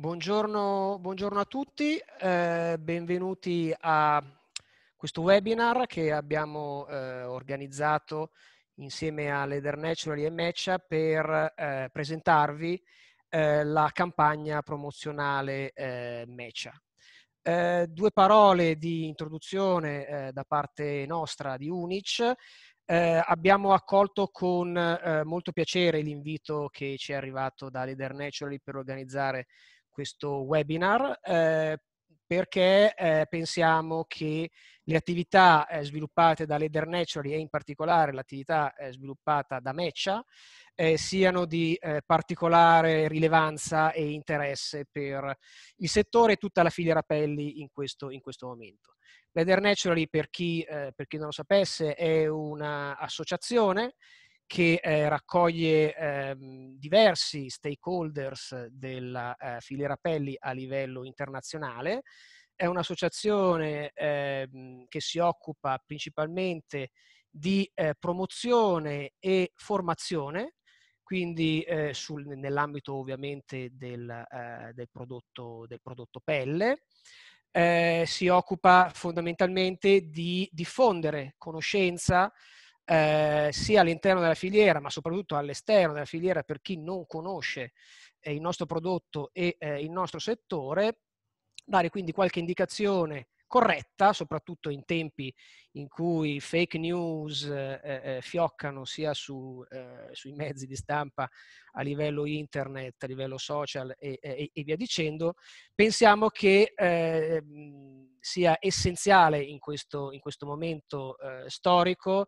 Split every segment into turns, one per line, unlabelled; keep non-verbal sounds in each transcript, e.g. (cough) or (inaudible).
Buongiorno, buongiorno, a tutti, eh, benvenuti a questo webinar che abbiamo eh, organizzato insieme a Leather Naturally e Mecha per eh, presentarvi eh, la campagna promozionale eh, Matcha. Eh, due parole di introduzione da parte nostra di Unic. Eh, abbiamo accolto con eh, molto piacere l'invito che ci è arrivato da Leader Naturally per organizzare questo webinar eh, perché eh, pensiamo che le attività eh, sviluppate da Leder Naturally e in particolare l'attività eh, sviluppata da Meccia eh, siano di eh, particolare rilevanza e interesse per il settore e tutta la filiera pelli in questo, in questo momento. Leder Naturally, per chi, per chi non lo sapesse, è un'associazione che eh, raccoglie eh, diversi stakeholders della eh, filiera pelli a livello internazionale. È un'associazione ehm, che si occupa principalmente di eh, promozione e formazione, quindi eh, sul, nell'ambito ovviamente del, eh, del, prodotto, del prodotto pelle. si occupa fondamentalmente di diffondere conoscenza eh, sia all'interno della filiera, ma soprattutto all'esterno della filiera per chi non conosce eh, il nostro prodotto e eh, il nostro settore, dare quindi qualche indicazione corretta, soprattutto in tempi in cui fake news eh, eh fioccano sia su, eh, sui mezzi di stampa a livello internet, a livello social e, e, e via dicendo, pensiamo che eh, sia essenziale in questo, in questo momento eh, storico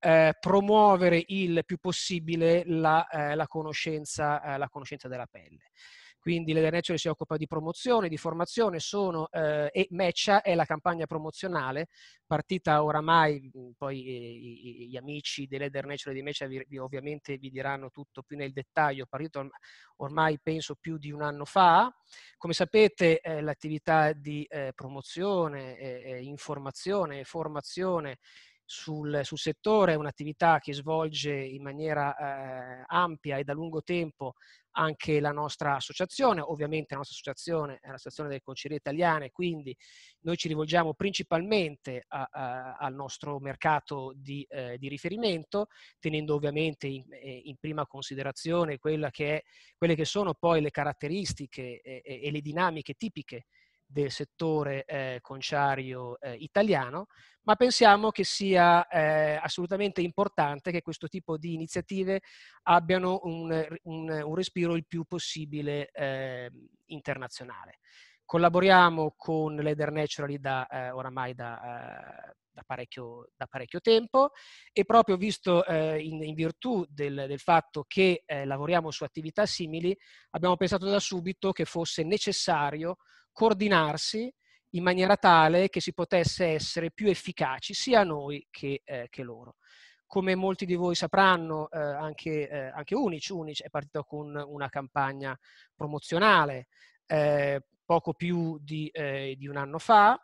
eh, promuovere il più possibile la, eh, la, conoscenza, eh, la conoscenza, della pelle. Quindi l'Eden Nature si occupa di promozione, di formazione, sono, eh, e Meccia è la campagna promozionale partita oramai, mm, poi eh, gli amici dell'Eden Nature di Meccia ovviamente vi diranno tutto più nel dettaglio, partita ormai penso più di un anno fa. Come sapete eh, l'attività di promozione, informazione e formazione sul, sul settore, è un'attività che svolge in maniera eh, ampia e da lungo tempo anche la nostra associazione, ovviamente la nostra associazione è l'associazione delle concerie italiane, quindi noi ci rivolgiamo principalmente a, a, al nostro mercato di, eh, di riferimento, tenendo ovviamente in, eh, in prima considerazione che è, quelle che sono poi le caratteristiche e, eh, e, e le dinamiche tipiche del settore eh, conciario eh, italiano, ma pensiamo che sia eh, assolutamente importante che questo tipo di iniziative abbiano un, un, un respiro il più possibile ehm, internazionale. Collaboriamo con l'Eder Naturally da, eh, oramai da, eh, da, parecchio, da, parecchio, tempo e proprio visto eh, in, in, virtù del, del fatto che lavoriamo su attività simili, abbiamo pensato da subito che fosse necessario coordinarsi in maniera tale che si potesse essere più efficaci sia noi che, eh, che loro. Come molti di voi sapranno, eh, anche, eh, anche Unic, Unic, è partito con una campagna promozionale eh, poco più di, eh, di un anno fa,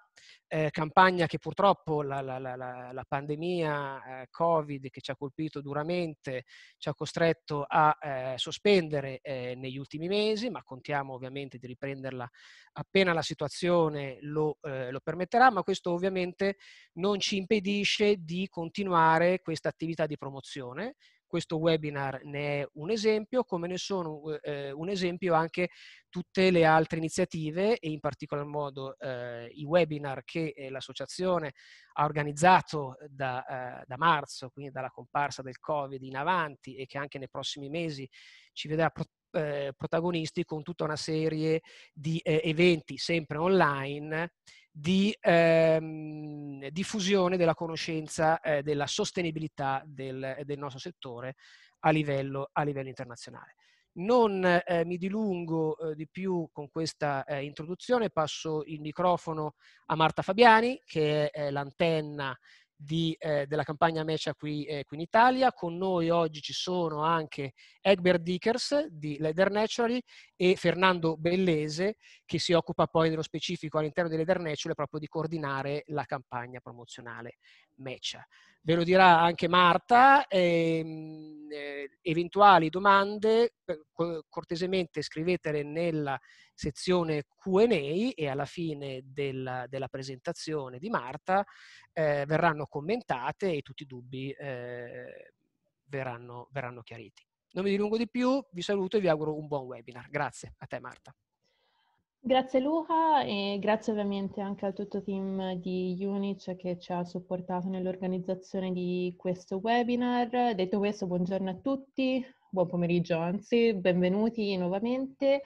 eh, campagna che purtroppo la, la, la, la pandemia eh, Covid che ci ha colpito duramente ci ha costretto a eh, sospendere eh, negli ultimi mesi, ma contiamo ovviamente di riprenderla appena la situazione lo, eh, lo permetterà, ma questo ovviamente non ci impedisce di continuare questa attività di promozione questo webinar ne è un esempio, come ne sono eh, un esempio anche tutte le altre iniziative e in particolar modo eh, i webinar che eh, l'associazione ha organizzato da, eh, da marzo, quindi dalla comparsa del Covid in avanti e che anche nei prossimi mesi ci vedrà eh, protagonisti con tutta una serie di eh, eventi sempre online di ehm, diffusione della conoscenza eh, della sostenibilità del, del nostro settore a livello, a livello internazionale. Non eh, mi dilungo eh, di più con questa eh, introduzione, passo il microfono a Marta Fabiani, che è eh, l'antenna di, eh, della campagna Mecha qui, eh, qui, in Italia. Con noi oggi ci sono anche Egbert Dickers di Leather Naturally e Fernando Bellese che si occupa poi nello specifico all'interno di Leather Naturally proprio di coordinare la campagna promozionale Mecha ve lo dirà anche Marta. Ehm, eh, eventuali domande, cortesemente scrivetele nella sezione QA e alla fine della, della presentazione di Marta eh, verranno commentate e tutti i dubbi eh, verranno, verranno chiariti. Non mi dilungo di più, vi saluto e vi auguro un buon webinar. Grazie a te Marta.
Grazie Luca e grazie ovviamente anche al tutto team di Unic che ci ha supportato nell'organizzazione di questo webinar. Detto questo, buongiorno a tutti, buon pomeriggio anzi, benvenuti nuovamente.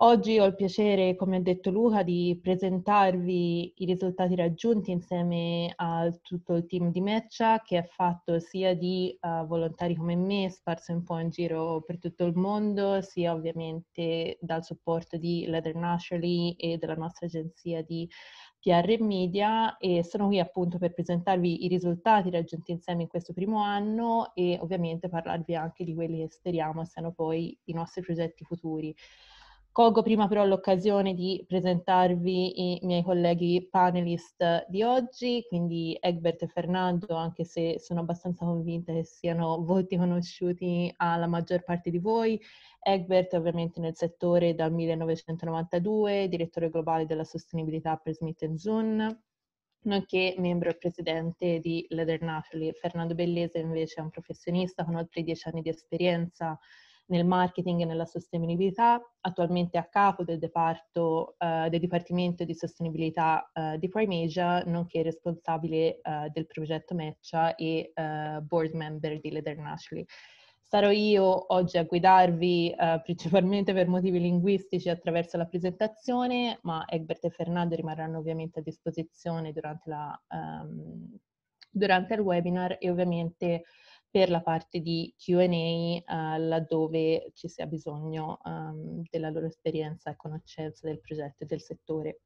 Oggi ho il piacere, come ha detto Luca, di presentarvi i risultati raggiunti insieme a tutto il team di Meccia che è fatto sia di uh, volontari come me, sparso un po' in giro per tutto il mondo, sia ovviamente dal supporto di Leather Naturally e della nostra agenzia di PR e Media e sono qui appunto per presentarvi i risultati raggiunti insieme in questo primo anno e ovviamente parlarvi anche di quelli che speriamo siano poi i nostri progetti futuri. Colgo prima però l'occasione di presentarvi i miei colleghi panelist di oggi, quindi Egbert e Fernando, anche se sono abbastanza convinta che siano volti conosciuti alla maggior parte di voi. Egbert ovviamente nel settore dal 1992, direttore globale della sostenibilità per Smith Zun, nonché membro e presidente di Leather Naturally. Fernando Bellese invece è un professionista con oltre dieci anni di esperienza nel marketing e nella sostenibilità, attualmente a capo del, departo, eh, del Dipartimento di Sostenibilità eh, di Prime Asia, nonché responsabile eh, del progetto Meccia e eh, board member di Leather Naturally. Sarò io oggi a guidarvi eh, principalmente per motivi linguistici attraverso la presentazione, ma Egbert e Fernando rimarranno ovviamente a disposizione durante, la, um, durante il webinar e ovviamente per la parte di QA eh, laddove ci sia bisogno um, della loro esperienza e conoscenza del progetto e del settore.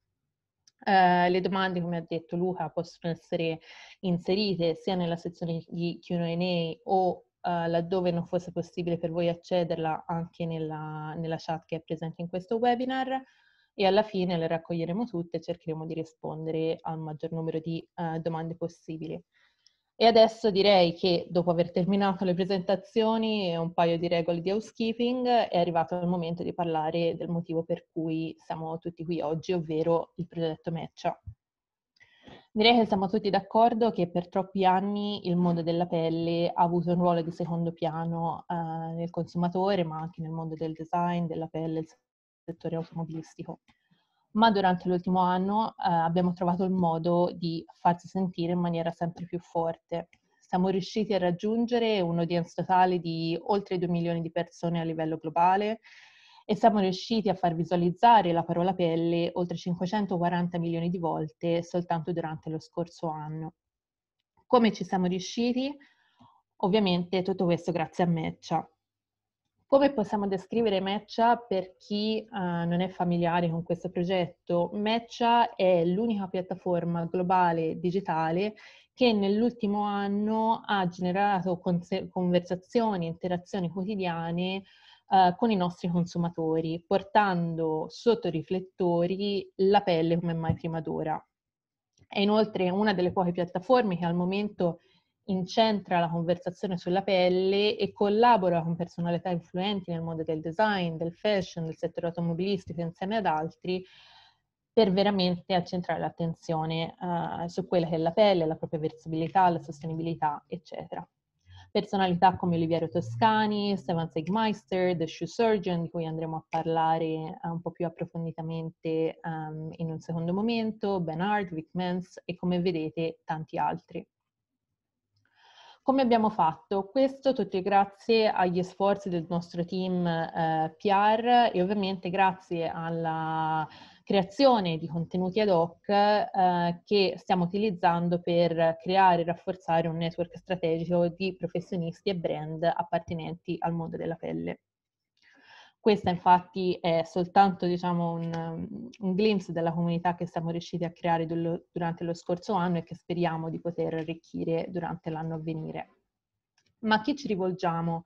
Uh, le domande, come ha detto Luca, possono essere inserite sia nella sezione di QA o Uh, laddove non fosse possibile per voi accederla anche nella, nella, chat che è presente in questo webinar e alla fine le raccoglieremo tutte e cercheremo di rispondere al maggior numero di uh, domande possibili. E adesso direi che dopo aver terminato le presentazioni e un paio di regole di housekeeping è arrivato il momento di parlare del motivo per cui siamo tutti qui oggi, ovvero il progetto Meccia. Direi che siamo tutti d'accordo che per troppi anni il mondo della pelle ha avuto un ruolo di secondo piano eh, nel consumatore, ma anche nel mondo del design, della pelle, del settore automobilistico ma durante l'ultimo anno eh, abbiamo trovato il modo di farsi sentire in maniera sempre più forte. Siamo riusciti a raggiungere un audience totale di oltre 2 milioni di persone a livello globale e siamo riusciti a far visualizzare la parola pelle oltre 540 milioni di volte soltanto durante lo scorso anno. Come ci siamo riusciti? Ovviamente tutto questo grazie a Meccia. Come possiamo descrivere Matcha per chi uh, non è familiare con questo progetto? Matcha è l'unica piattaforma globale digitale che nell'ultimo anno ha generato conse- conversazioni, interazioni quotidiane uh, con i nostri consumatori, portando sotto riflettori la pelle come mai prima d'ora. È inoltre una delle poche piattaforme che al momento incentra la conversazione sulla pelle e collabora con personalità influenti nel mondo del design, del fashion, del settore automobilistico insieme ad altri per veramente accentrare l'attenzione uh, su quella che è la pelle, la propria versibilità, la sostenibilità, eccetera. Personalità come Oliviero Toscani, Stefan Segmeister, The Shoe Surgeon, di cui andremo a parlare eh, un po' più approfonditamente um, in un secondo momento, Ben Hart, Wickmans e come vedete tanti altri. Come abbiamo fatto? Questo tutto grazie agli sforzi del nostro team eh, PR e ovviamente grazie alla creazione di contenuti ad hoc eh, che stiamo utilizzando per creare e rafforzare un network strategico di professionisti e brand appartenenti al mondo della pelle. Questa infatti è soltanto diciamo, un, un, glimpse della comunità che siamo riusciti a creare del, durante lo scorso anno e che speriamo di poter arricchire durante l'anno a venire. Ma a chi ci rivolgiamo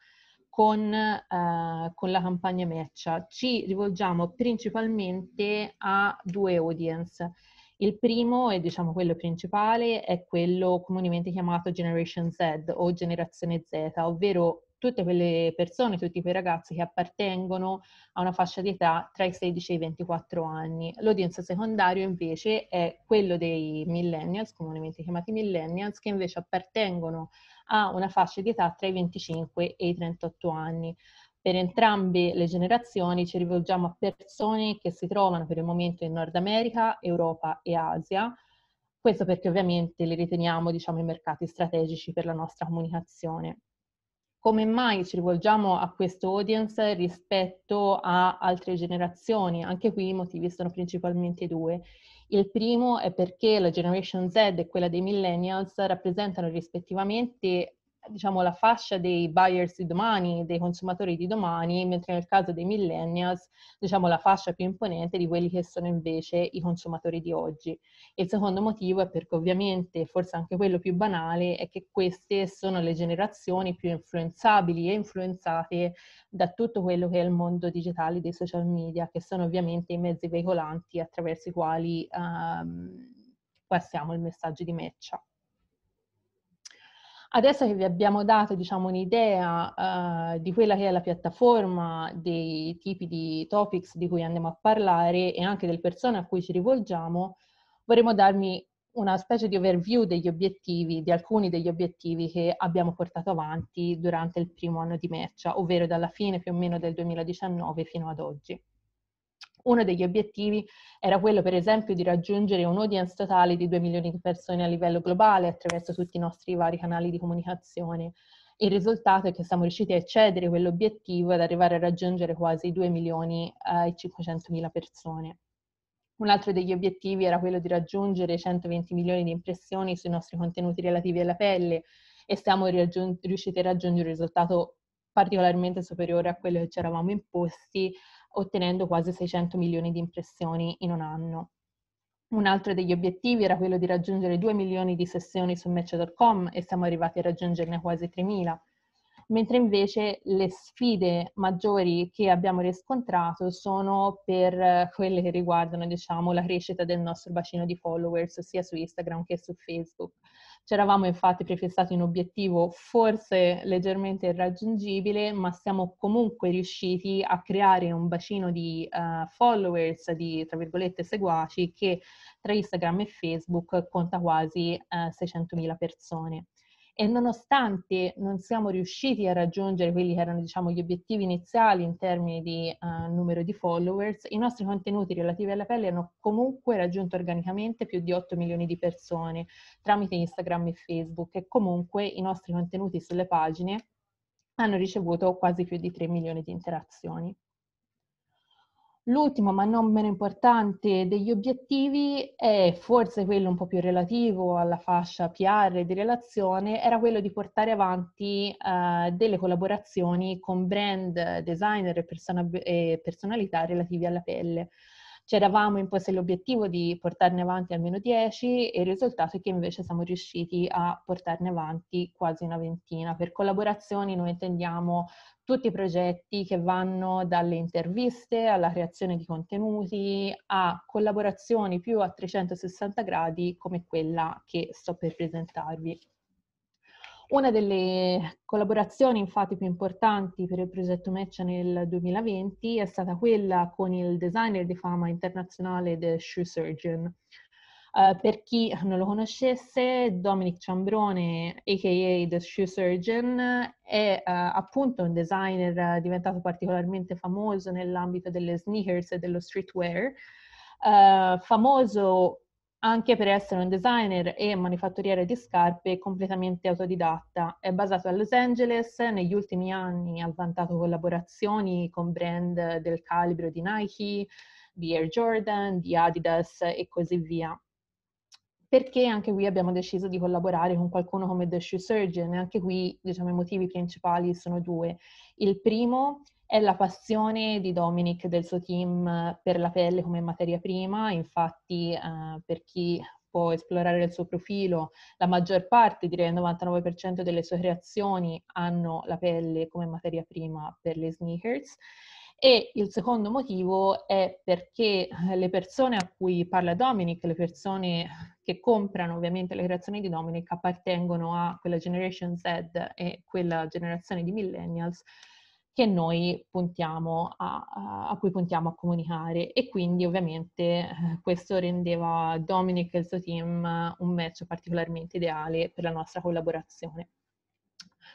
con, eh, con la campagna Meccia? Ci rivolgiamo principalmente a due audience. Il primo, e diciamo quello principale, è quello comunemente chiamato Generation Z o Generazione Z, ovvero tutte quelle persone, tutti quei ragazzi che appartengono a una fascia di età tra i 16 e i 24 anni. L'audience secondario invece è quello dei millennials, comunemente chiamati millennials, che invece appartengono a una fascia di età tra i 25 e i 38 anni per entrambe le generazioni ci rivolgiamo a persone che si trovano per il momento in Nord America, Europa e Asia. Questo perché ovviamente li riteniamo diciamo, i mercati strategici per la nostra comunicazione come mai ci rivolgiamo a questo audience rispetto a altre generazioni? Anche qui i motivi sono principalmente due. Il primo è perché la Generation Z e quella dei Millennials rappresentano rispettivamente diciamo, la fascia dei buyers di domani, dei consumatori di domani, mentre nel caso dei millennials, diciamo, la fascia più imponente di quelli che sono invece i consumatori di oggi. Il secondo motivo è perché ovviamente, forse anche quello più banale, è che queste sono le generazioni più influenzabili e influenzate da tutto quello che è il mondo digitale dei social media, che sono ovviamente i mezzi veicolanti attraverso i quali um, passiamo il messaggio di matcha. Adesso che vi abbiamo dato diciamo, un'idea uh, di quella che è la piattaforma, dei tipi di topics di cui andiamo a parlare e anche delle persone a cui ci rivolgiamo, vorremmo darvi una specie di overview degli obiettivi, di alcuni degli obiettivi che abbiamo portato avanti durante il primo anno di mercia, ovvero dalla fine più o meno del 2019 fino ad oggi. Uno degli obiettivi era quello, per esempio, di raggiungere un audience totale di 2 milioni di persone a livello globale attraverso tutti i nostri vari canali di comunicazione. Il risultato è che siamo riusciti a eccedere quell'obiettivo ed arrivare a raggiungere quasi 2 milioni eh, e 500 mila persone. Un altro degli obiettivi era quello di raggiungere 120 milioni di impressioni sui nostri contenuti relativi alla pelle e siamo riusciti a raggiungere un risultato particolarmente superiore a quello che ci eravamo imposti ottenendo quasi 600 milioni di impressioni in un anno. Un altro degli obiettivi era quello di raggiungere 2 milioni di sessioni su Match.com e siamo arrivati a raggiungerne quasi 3.000, mentre invece le sfide maggiori che abbiamo riscontrato sono per eh, quelle che riguardano diciamo, la crescita del nostro bacino di followers sia su Instagram che su Facebook. Ci eravamo infatti prefissati un obiettivo forse leggermente irraggiungibile, ma siamo comunque riusciti a creare un bacino di uh, followers, di tra virgolette seguaci, che tra Instagram e Facebook conta quasi uh, eh, 600.000 persone e nonostante non siamo riusciti a raggiungere quelli che erano diciamo, gli obiettivi iniziali in termini di uh, numero di followers, i nostri contenuti relativi alla pelle hanno comunque raggiunto organicamente più di 8 milioni di persone tramite Instagram e Facebook e comunque i nostri contenuti sulle pagine hanno ricevuto quasi più di 3 milioni di interazioni. L'ultimo, ma non meno importante, degli obiettivi è forse quello un po' più relativo alla fascia PR di relazione, era quello di portare avanti uh, delle collaborazioni con brand, designer e, persona- e personalità relativi alla pelle ci eravamo imposti l'obiettivo di portarne avanti almeno 10 e il risultato è che invece siamo riusciti a portarne avanti quasi una ventina. Per collaborazioni noi intendiamo tutti i progetti che vanno dalle interviste alla creazione di contenuti a collaborazioni più a 360 gradi come quella che sto per presentarvi. Una delle collaborazioni infatti più importanti per il progetto Match nel 2020 è stata quella con il designer di fama internazionale The Shoe Surgeon. Uh, per chi non lo conoscesse, Dominic Ciambrone, aka The Shoe Surgeon, è uh, appunto un designer diventato particolarmente famoso nell'ambito delle sneakers e dello streetwear, uh, famoso anche per essere un designer e manifatturiere di scarpe completamente autodidatta, è basato a Los Angeles, negli ultimi anni ha vantato collaborazioni con brand del calibro di Nike, di Air Jordan, di Adidas e così via. Perché anche qui abbiamo deciso di collaborare con qualcuno come The Shoe Surgeon? Anche qui diciamo, i motivi principali sono due. Il primo è la passione di Dominic e del suo team per la pelle come materia prima, infatti eh, per chi può esplorare il suo profilo, la maggior parte, direi il 99% delle sue creazioni hanno la pelle come materia prima per le sneakers. E il secondo motivo è perché le persone a cui parla Dominic, le persone che comprano ovviamente le creazioni di Dominic, appartengono a quella Generation Z e quella generazione di millennials che noi puntiamo a, a cui puntiamo a comunicare e quindi ovviamente eh, questo rendeva Dominic e il suo team un match particolarmente ideale per la nostra collaborazione.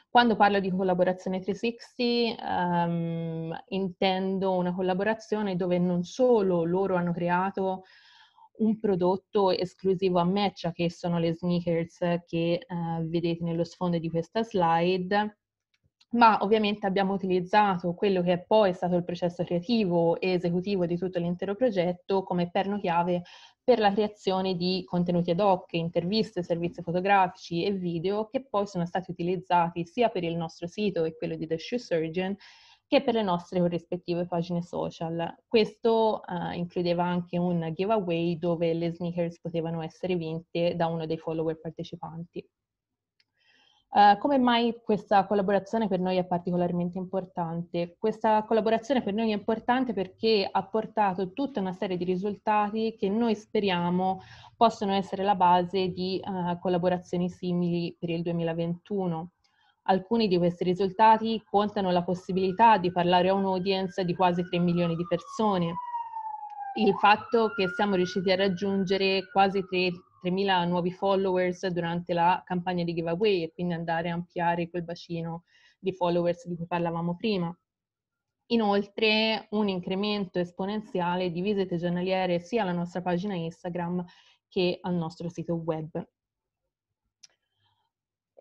Quando parlo di collaborazione 360 um, ehm, intendo una collaborazione dove non solo loro hanno creato un prodotto esclusivo a Matcha, che sono le sneakers che uh, vedete nello sfondo di questa slide, ma ovviamente abbiamo utilizzato quello che è poi stato il processo creativo e esecutivo di tutto l'intero progetto come perno chiave per la creazione di contenuti ad hoc, interviste, servizi fotografici e video che poi sono stati utilizzati sia per il nostro sito e quello di The Shoe Surgeon che per le nostre corrispettive pagine social. Questo uh, includeva anche un giveaway dove le sneakers potevano essere vinte da uno dei follower partecipanti. Uh, come mai questa collaborazione per noi è particolarmente importante? Questa collaborazione per noi è importante perché ha portato tutta una serie di risultati che noi speriamo possono essere la base di uh, collaborazioni simili per il 2021. Alcuni di questi risultati contano la possibilità di parlare a un'audience di quasi 3 milioni di persone. Il fatto che siamo riusciti a raggiungere quasi 3 3.000 nuovi followers durante la campagna di giveaway e quindi andare a ampliare quel bacino di followers di cui parlavamo prima. Inoltre un incremento esponenziale di visite giornaliere sia alla nostra pagina Instagram che al nostro sito web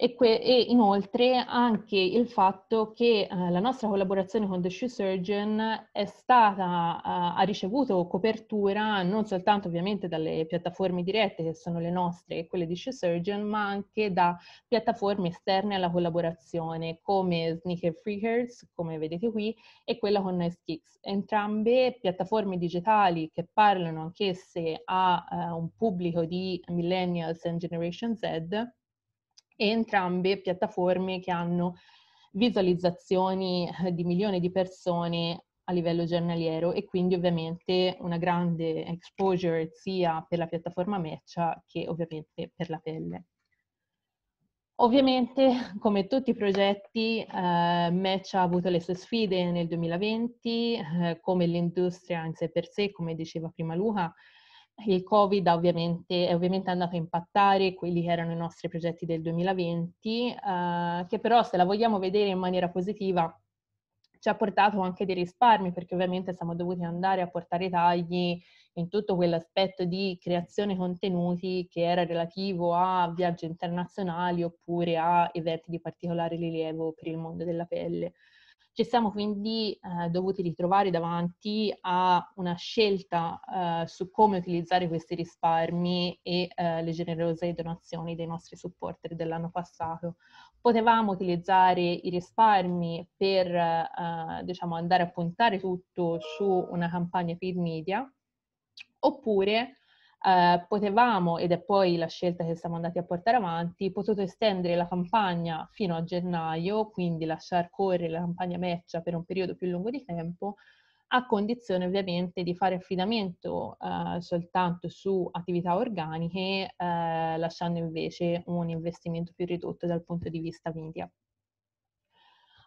e, e, inoltre anche il fatto che eh, la nostra collaborazione con The Shoe Surgeon è stata, eh, ha ricevuto copertura non soltanto ovviamente dalle piattaforme dirette che sono le nostre e quelle di Shoe Surgeon, ma anche da piattaforme esterne alla collaborazione come Sneaker Freakers, come vedete qui, e quella con Noise Kicks. Entrambe piattaforme digitali che parlano anch'esse a eh, un pubblico di millennials and Generation Z e entrambe piattaforme che hanno visualizzazioni eh, di milioni di persone a livello giornaliero e quindi ovviamente una grande exposure sia per la piattaforma Meccia che ovviamente per la pelle. Ovviamente, come tutti i progetti, eh, Match ha avuto le sue sfide nel 2020, eh, come l'industria in sé per sé, come diceva prima Luca, il Covid ovviamente, è ovviamente andato a impattare quelli che erano i nostri progetti del 2020, eh, che però se la vogliamo vedere in maniera positiva ci ha portato anche dei risparmi perché ovviamente siamo dovuti andare a portare tagli in tutto quell'aspetto di creazione contenuti che era relativo a viaggi internazionali oppure a eventi di particolare rilievo per il mondo della pelle. Ci siamo quindi eh, dovuti ritrovare davanti a una scelta eh, su come utilizzare questi risparmi e eh, le generose donazioni dei nostri supporter dell'anno passato. Potevamo utilizzare i risparmi per eh, diciamo, andare a puntare tutto su una campagna peer media oppure eh, potevamo, ed è poi la scelta che siamo andati a portare avanti, potuto estendere la campagna fino a gennaio, quindi lasciar correre la campagna meccia per un periodo più lungo di tempo, a condizione ovviamente di fare affidamento eh, soltanto su attività organiche, eh, lasciando invece un investimento più ridotto dal punto di vista media.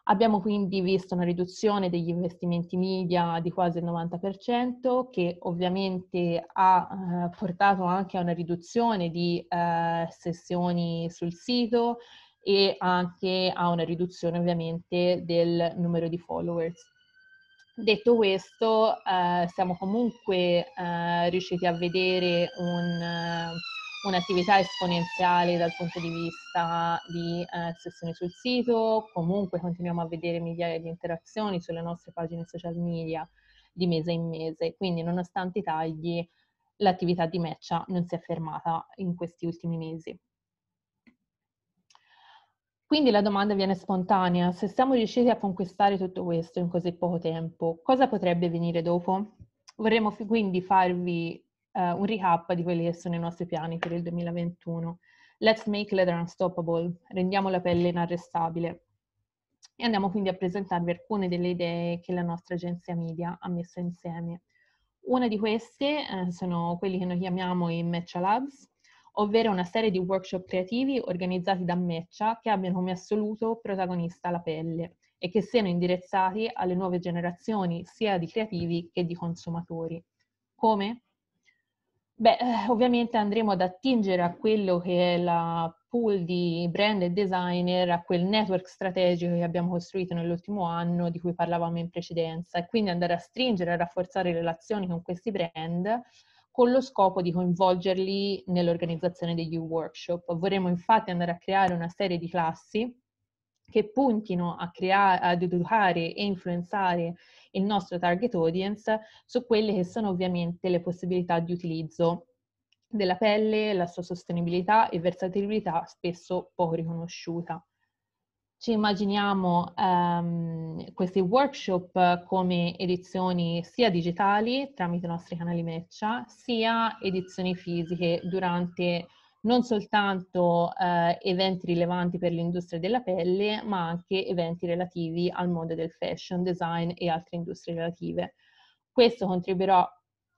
Abbiamo quindi visto una riduzione degli investimenti media di quasi il 90%, che ovviamente ha eh, portato anche a una riduzione di eh, sessioni sul sito e anche a una riduzione ovviamente del numero di followers. Detto questo, eh, siamo comunque eh, riusciti a vedere un eh, un'attività esponenziale dal punto di vista di eh, sessioni sul sito, comunque continuiamo a vedere migliaia di interazioni sulle nostre pagine social media di mese in mese, quindi nonostante i tagli l'attività di Meccia non si è fermata in questi ultimi mesi. Quindi la domanda viene spontanea, se siamo riusciti a conquistare tutto questo in così poco tempo, cosa potrebbe venire dopo? Vorremmo quindi farvi eh, un recap di quelli che sono i nostri piani per il 2021. Let's make leather unstoppable, rendiamo la pelle inarrestabile. E andiamo quindi a presentarvi alcune delle idee che la nostra agenzia media ha messo insieme. Una di queste eh, sono quelli che noi chiamiamo i Meccia Labs, ovvero una serie di workshop creativi organizzati da Meccia che abbiano come assoluto protagonista la pelle e che siano indirizzati alle nuove generazioni sia di creativi che di consumatori. Come? Beh, eh, ovviamente andremo ad attingere a quello che è la pool di brand e designer, a quel network strategico che abbiamo costruito nell'ultimo anno di cui parlavamo in precedenza e quindi andare a stringere, e rafforzare relazioni con questi brand con lo scopo di coinvolgerli nell'organizzazione degli workshop. Vorremmo infatti andare a creare una serie di classi che puntino a crea- ad educare e influenzare il nostro target audience su quelle che sono ovviamente le possibilità di utilizzo della pelle, la sua sostenibilità e versatilità spesso poco riconosciuta. Ci immaginiamo um, questi workshop come edizioni sia digitali tramite i nostri canali Meccia, sia edizioni fisiche durante non soltanto eh, eventi rilevanti per l'industria della pelle, ma anche eventi relativi al mondo del fashion, design e altre industrie relative. Questo contribuirà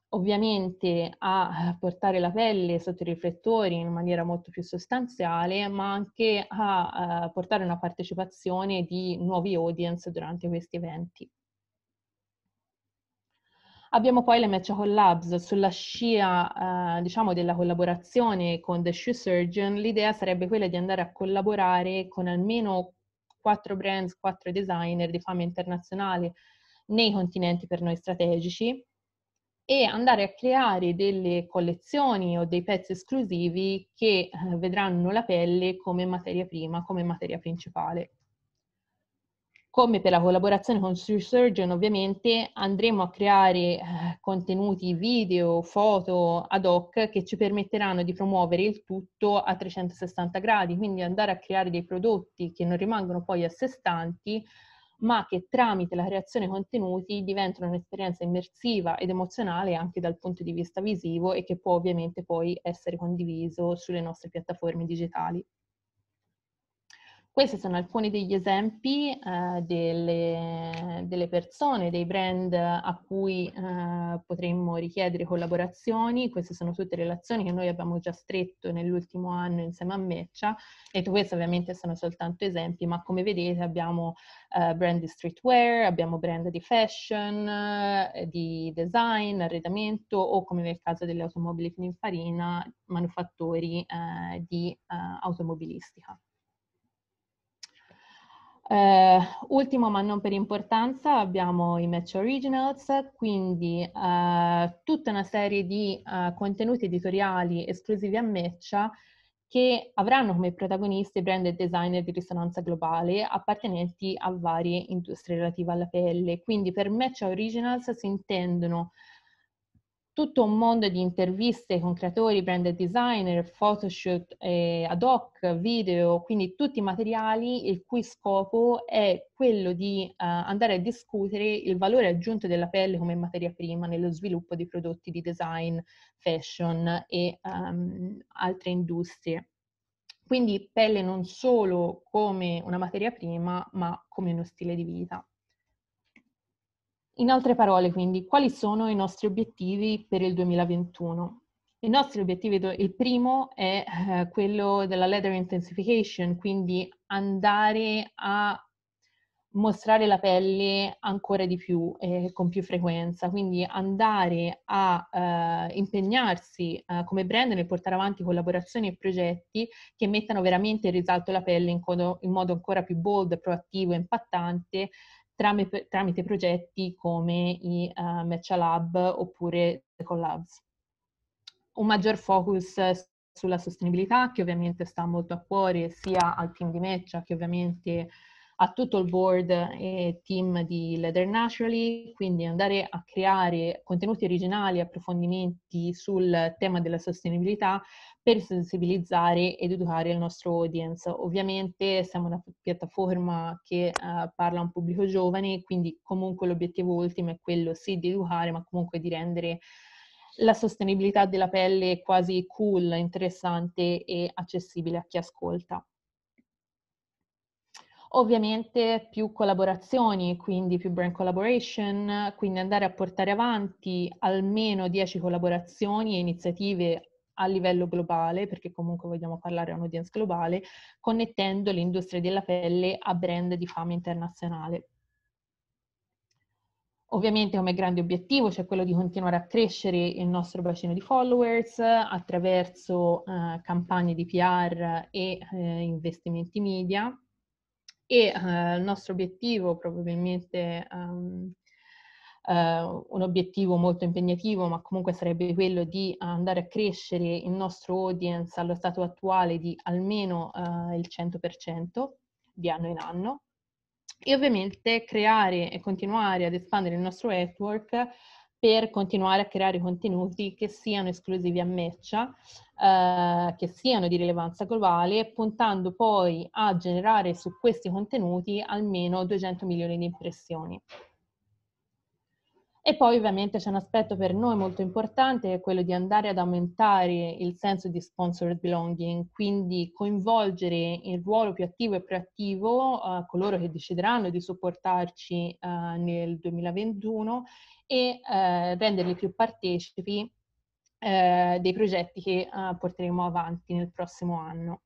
ovviamente a portare la pelle sotto i riflettori in maniera molto più sostanziale, ma anche a eh, portare una partecipazione di nuovi audience durante questi eventi. Abbiamo poi le Match Labs sulla scia, eh, diciamo, della collaborazione con The Shoe Surgeon. L'idea sarebbe quella di andare a collaborare con almeno quattro brands, quattro designer di fama internazionale nei continenti per noi strategici e andare a creare delle collezioni o dei pezzi esclusivi che eh, vedranno la pelle come materia prima, come materia principale come per la collaborazione con Surgeon ovviamente andremo a creare eh, contenuti video, foto ad hoc che ci permetteranno di promuovere il tutto a 360 gradi, quindi andare a creare dei prodotti che non rimangono poi a sé stanti, ma che tramite la creazione contenuti diventano un'esperienza immersiva ed emozionale anche dal punto di vista visivo e che può ovviamente poi essere condiviso sulle nostre piattaforme digitali. Questi sono alcuni degli esempi eh, delle, delle, persone, dei brand a cui eh, potremmo richiedere collaborazioni. Queste sono tutte relazioni che noi abbiamo già stretto nell'ultimo anno insieme a Meccia e questi ovviamente sono soltanto esempi, ma come vedete abbiamo eh, brand di streetwear, abbiamo brand di fashion, eh, di design, arredamento o come nel caso delle automobili fino in farina, manufattori eh, di eh, automobilistica. Eh, ultimo ma non per importanza abbiamo i Match Originals, quindi eh, tutta una serie di eh, contenuti editoriali esclusivi a Match che avranno come protagonisti brand e designer di risonanza globale appartenenti a varie industrie relative alla pelle. Quindi per Match Originals si intendono tutto un mondo di interviste con creatori, brand designer, photoshoot eh, ad hoc, video, quindi tutti i materiali il cui scopo è quello di uh, andare a discutere il valore aggiunto della pelle come materia prima nello sviluppo di prodotti di design, fashion e um, altre industrie. Quindi pelle non solo come una materia prima, ma come uno stile di vita. In altre parole, quindi, quali sono i nostri obiettivi per il 2021? I nostri obiettivi, il primo è eh, quello della letter intensification, quindi andare a mostrare la pelle ancora di più e eh, con più frequenza, quindi andare a eh, impegnarsi eh, come brand nel portare avanti collaborazioni e progetti che mettano veramente in risalto la pelle in, codo, in modo ancora più bold, proattivo, e impattante tramite, tramite progetti come i uh, eh, Matcha Lab oppure The Collabs. Un maggior focus sulla sostenibilità che ovviamente sta molto a cuore sia al team di Matcha che ovviamente a tutto il board e team di Leather Naturally, quindi andare a creare contenuti originali, approfondimenti sul tema della sostenibilità per sensibilizzare ed educare il nostro audience. Ovviamente siamo una piattaforma che uh, parla a un pubblico giovane, quindi comunque l'obiettivo ultimo è quello sì di educare, ma comunque di rendere la sostenibilità della pelle quasi cool, interessante e accessibile a chi ascolta. Ovviamente più collaborazioni, quindi più brand collaboration, quindi andare a portare avanti almeno 10 collaborazioni e iniziative a livello globale, perché comunque vogliamo parlare a un'audience globale, connettendo l'industria della pelle a brand di fama internazionale. Ovviamente come grande obiettivo c'è quello di continuare a crescere il nostro bacino di followers attraverso eh, campagne di PR e eh, investimenti media e eh, il nostro obiettivo probabilmente um, Uh, un obiettivo molto impegnativo, ma comunque sarebbe quello di andare a crescere il nostro audience allo stato attuale di almeno uh, il 100% di anno in anno e ovviamente creare e continuare ad espandere il nostro network per continuare a creare contenuti che siano esclusivi a Meccia, eh, che siano di rilevanza globale, puntando poi a generare su questi contenuti almeno 200 milioni di impressioni. E poi ovviamente c'è un aspetto per noi molto importante che è quello di andare ad aumentare il senso di sponsored belonging, quindi coinvolgere in ruolo più attivo e proattivo uh, coloro che decideranno di supportarci uh, nel 2021 e uh, renderli più partecipi dei progetti che porteremo avanti nel prossimo anno.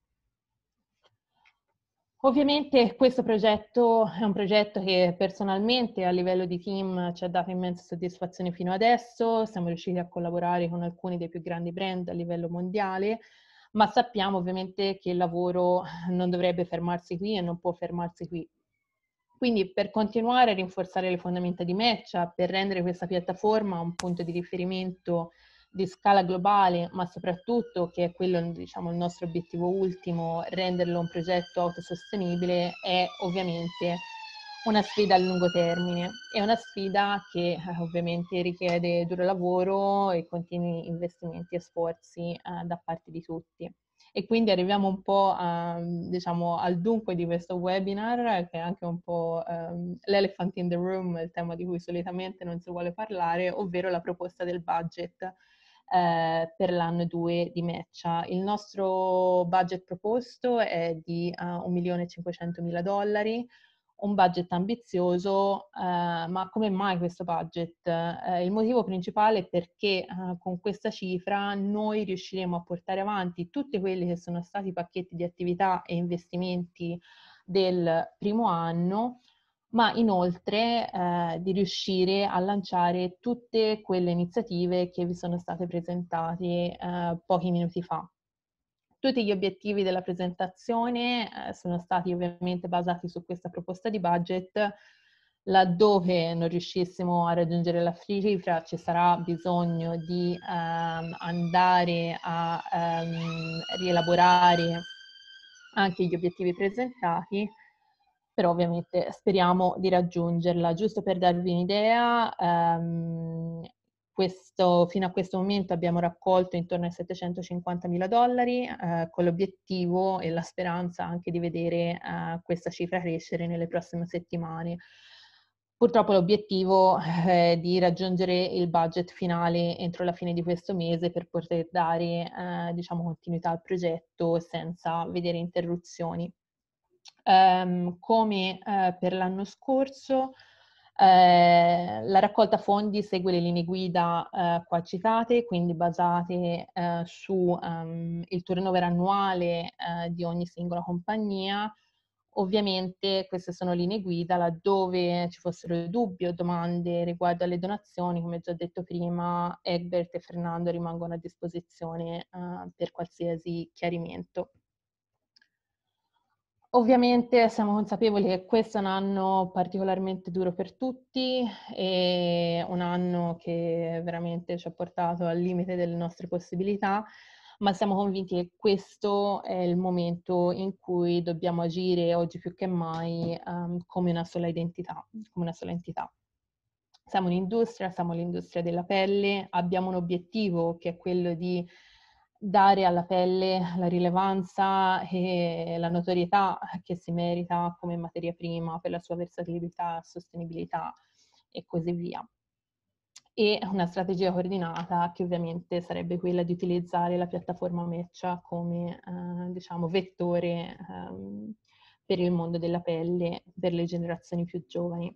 Ovviamente questo progetto è un progetto che personalmente a livello di team ci ha dato immensa soddisfazione fino adesso, siamo riusciti a collaborare con alcuni dei più grandi brand a livello mondiale, ma sappiamo ovviamente che il lavoro non dovrebbe fermarsi qui e non può fermarsi qui. Quindi per continuare a rinforzare le fondamenta di Matcha, per rendere questa piattaforma un punto di riferimento di scala globale, ma soprattutto, che è quello diciamo, il nostro obiettivo ultimo, renderlo un progetto autosostenibile, è ovviamente una sfida a lungo termine. È una sfida che eh, ovviamente richiede duro lavoro e continui investimenti e sforzi eh, da parte di tutti. E quindi arriviamo un po' a, ehm, diciamo, al dunque di questo webinar, che è anche un po' um, l'elephant in the room, il tema di cui solitamente non si vuole parlare, ovvero la proposta del budget eh, per l'anno 2 di Meccia. Il nostro budget proposto è di uh, eh, 1.500.000 dollari, un budget ambizioso, eh, ma come mai questo budget? Eh, il motivo principale è perché eh, con questa cifra noi riusciremo a portare avanti tutti quelli che sono stati i pacchetti di attività e investimenti del primo anno ma inoltre eh, di riuscire a lanciare tutte quelle iniziative che vi sono state presentate eh, pochi minuti fa. Tutti gli obiettivi della presentazione eh, sono stati ovviamente basati su questa proposta di budget. Laddove non riuscissimo a raggiungere la cifra ci sarà bisogno di ehm, andare a ehm, rielaborare anche gli obiettivi presentati però ovviamente speriamo di raggiungerla. Giusto per darvi un'idea, ehm, fino a questo momento abbiamo raccolto intorno ai 750 mila dollari eh, con l'obiettivo e la speranza anche di vedere eh, questa cifra crescere nelle prossime settimane. Purtroppo l'obiettivo eh, è di raggiungere il budget finale entro la fine di questo mese per poter dare eh, diciamo, continuità al progetto senza vedere interruzioni. Um, come uh, per l'anno scorso, eh, la raccolta fondi segue le linee guida eh, qua citate, quindi basate eh, sul ehm, um, turnover annuale eh, di ogni singola compagnia. Ovviamente queste sono linee guida laddove ci fossero dubbi o domande riguardo alle donazioni, come già detto prima, Egbert e Fernando rimangono a disposizione eh, per qualsiasi chiarimento. Ovviamente siamo consapevoli che questo è un anno particolarmente duro per tutti, è un anno che veramente ci ha portato al limite delle nostre possibilità, ma siamo convinti che questo è il momento in cui dobbiamo agire oggi più che mai um, come, una sola identità, come una sola entità. Siamo un'industria, siamo l'industria della pelle, abbiamo un obiettivo che è quello di dare alla pelle la rilevanza e la notorietà che si merita come materia prima per la sua versatilità, sostenibilità e così via. E una strategia coordinata che ovviamente sarebbe quella di utilizzare la piattaforma Meccia come eh, diciamo, vettore eh, per il mondo della pelle per le generazioni più giovani.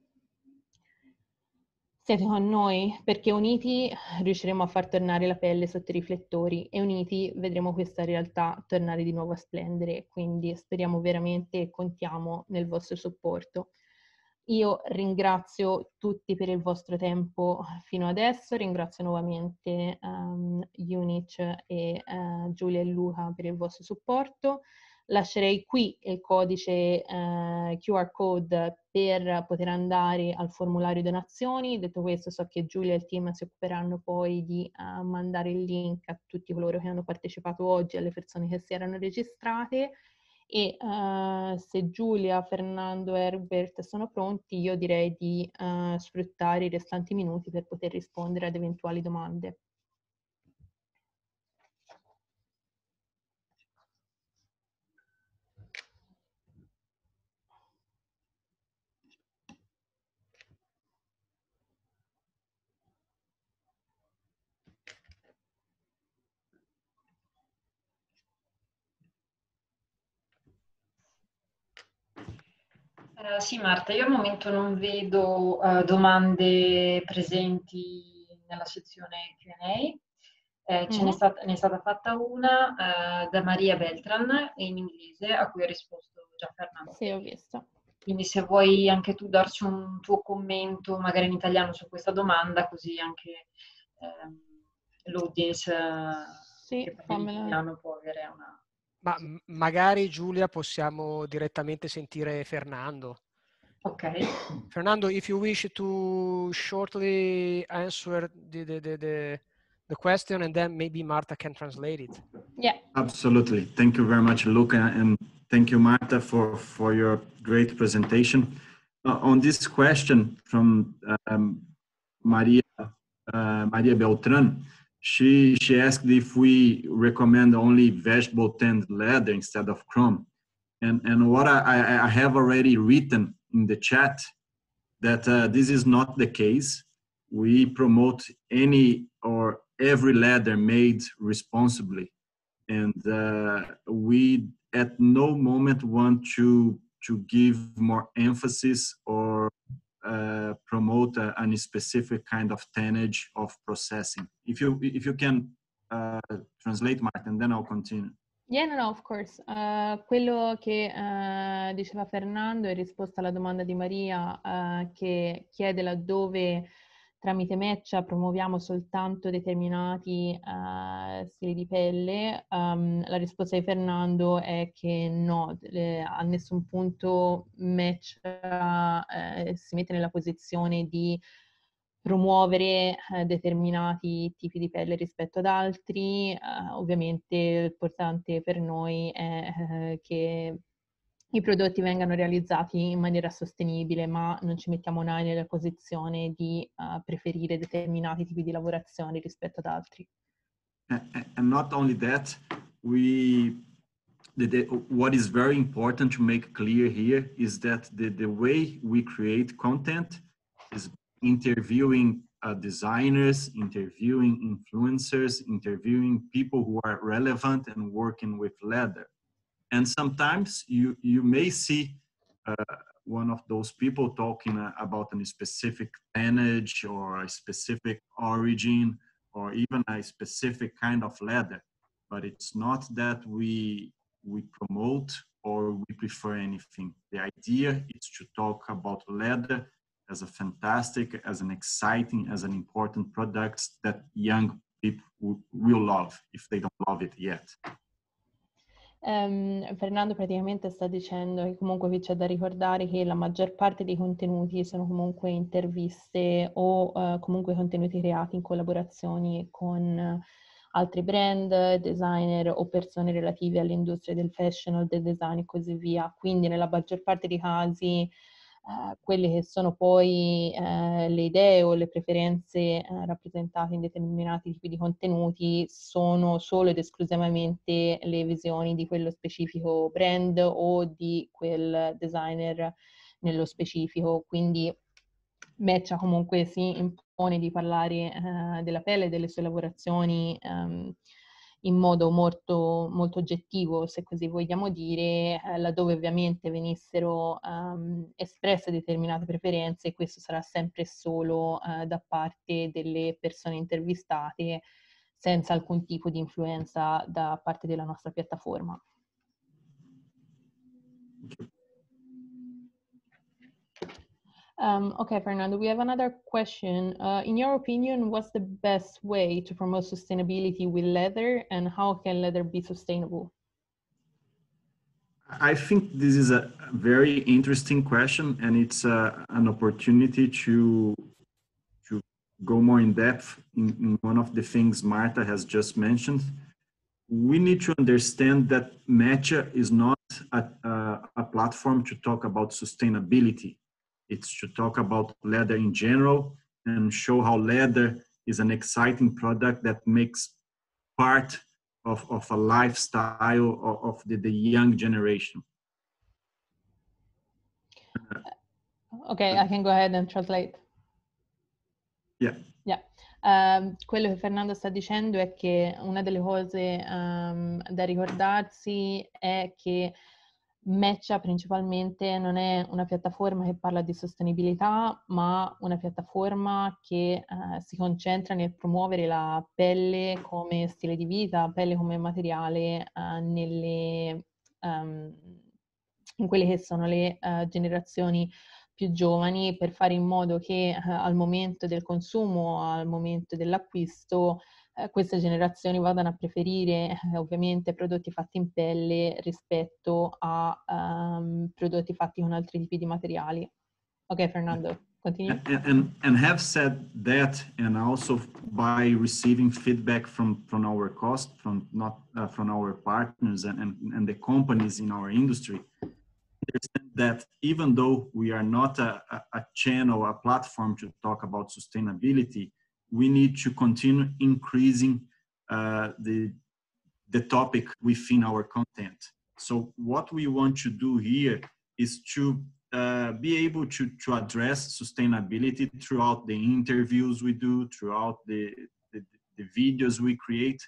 Siete con noi perché uniti riusciremo a far tornare la pelle sotto i riflettori e uniti vedremo questa realtà tornare di nuovo a splendere, quindi speriamo veramente e contiamo nel vostro supporto. Io ringrazio tutti per il vostro tempo fino adesso, ringrazio nuovamente um, ehm, Unic e uh, Giulia e Luca per il vostro supporto. Lascerei qui il codice eh, QR code per poter andare al formulario donazioni. Detto questo, so che Giulia e il team si occuperanno poi di uh, mandare il link a tutti coloro che hanno partecipato oggi, alle persone che si erano registrate. E uh, se Giulia, Fernando e Herbert sono pronti, io direi di uh, sfruttare i restanti minuti per poter rispondere ad eventuali domande.
Eh, sì Marta, io al momento non vedo uh, domande presenti nella sezione Q&A, eh, ce mm-hmm. n'è, mhm. stata, n'è, stata, fatta una uh, da Maria Beltran in inglese a cui ha risposto già Fernando. Sì, ho visto. Quindi se vuoi anche tu darci un tuo commento, magari in italiano, su questa domanda, così anche ehm, eh, l'audience sì, che parla in italiano può avere una...
Ma magari Giulia possiamo direttamente sentire Fernando. Okay. Fernando, if you wish to shortly answer the, the, the, the, the question and then maybe Marta can translate it. Yeah.
Absolutely. Thank you very much, Luca. And thank you, Marta, for, for your great presentation. Uh, on this question from um, Maria, uh, Maria Beltran, she she asked if we recommend only vegetable tanned leather instead of chrome and and what i i have already written in the chat that uh, this is not the case we promote any or every leather made responsibly and uh, we at no moment want to to give more emphasis or uh, promote a, a, specific kind of tonnage of processing. If you if you can uh, translate, Martin, then I'll continue.
Yeah, no, no, of course. Uh, quello che uh, diceva Fernando in risposta alla domanda di Maria, uh, che chiede laddove tramite match promuoviamo soltanto determinati uh, stili di pelle, um, la risposta di Fernando è che no, le, a nessun punto match uh, si mette nella posizione di promuovere eh, determinati tipi di pelle rispetto ad altri. Eh, ovviamente l'importante per noi è eh, che i prodotti vengano realizzati in maniera sostenibile, ma non ci mettiamo mai nella posizione di uh, preferire determinati tipi di lavorazione rispetto ad altri.
And not only that, we the, the, what is very important to make clear here is that the, the way we create content is interviewing uh, designers, interviewing influencers, interviewing people who are relevant and working with leather. And sometimes you, you may see uh, one of those people talking uh, about a specific lineage or a specific origin or even a specific kind of leather. But it's not that we, we promote or we prefer anything. The idea is to talk about leather as a fantastic, as an exciting, as an important product that young people will love if they don't love it yet.
Um, Fernando praticamente sta dicendo che comunque qui c'è da ricordare che la maggior parte dei contenuti sono comunque interviste o uh, comunque contenuti creati in collaborazioni con altri brand, designer o persone relative all'industria del fashion o del design e così via. Quindi nella maggior parte dei casi eh, quelle che sono poi eh, le idee o le preferenze eh, rappresentate in determinati tipi di contenuti sono solo ed esclusivamente le visioni di quello specifico brand o di quel designer nello specifico. Quindi Meccia comunque si impone di parlare eh, della pelle, delle sue lavorazioni. Ehm, in modo molto, molto oggettivo, se così vogliamo dire, eh, laddove ovviamente venissero ehm, espresse determinate preferenze, questo sarà sempre solo eh, da parte delle persone intervistate, senza alcun tipo di influenza da parte della nostra piattaforma. Um, okay, Fernando, we have another question. Uh, in your opinion, what's the best way to promote sustainability with leather and how can leather be sustainable?
I think this is a very interesting question and it's uh, an opportunity to to go more in depth in, in one of the things Marta has just mentioned. We need to understand that Matcha is not a, uh, a platform to talk about sustainability it's to talk about leather in general and show how leather is an exciting product that makes part of, of a lifestyle of, of the, the young generation.
Uh,
okay, I can go ahead and translate. Yeah. Yeah. Um, quello che Fernando sta dicendo è che una delle cose um, da ricordarsi è che Matcha principalmente non è una piattaforma che parla di sostenibilità, ma una piattaforma che eh, si concentra nel promuovere la pelle come stile di vita, pelle come materiale eh, nelle, um, in quelle che sono le uh, generazioni più giovani per fare in modo che uh, al momento del consumo, al momento dell'acquisto, eh, queste generazioni vadano a preferire eh, ovviamente prodotti fatti in pelle rispetto a um, prodotti fatti con altri tipi di materiali. Ok, Fernando. continui.
And, and have said that, and also by receiving feedback from, from our cost, from not uh, from our partners and, and, and the companies in our industry, understand that even though we are not a, a, channel, a platform to talk about sustainability, we need to continue increasing uh, the, the topic within our content. So what we want to do here is to uh, be able to, to address sustainability throughout the interviews we do, throughout the, the, the videos we create,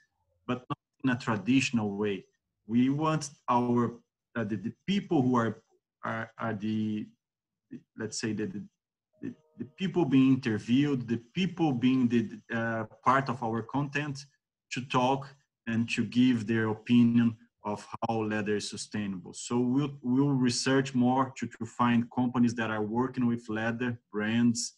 but not in a traditional way. We want our uh, the, the people who are, are, are the, let's say, the, the people being interviewed, the people being the uh, part of our content to talk and to give their opinion of how leather is sustainable. So we'll, we'll research more to, to find companies that are working with leather, brands,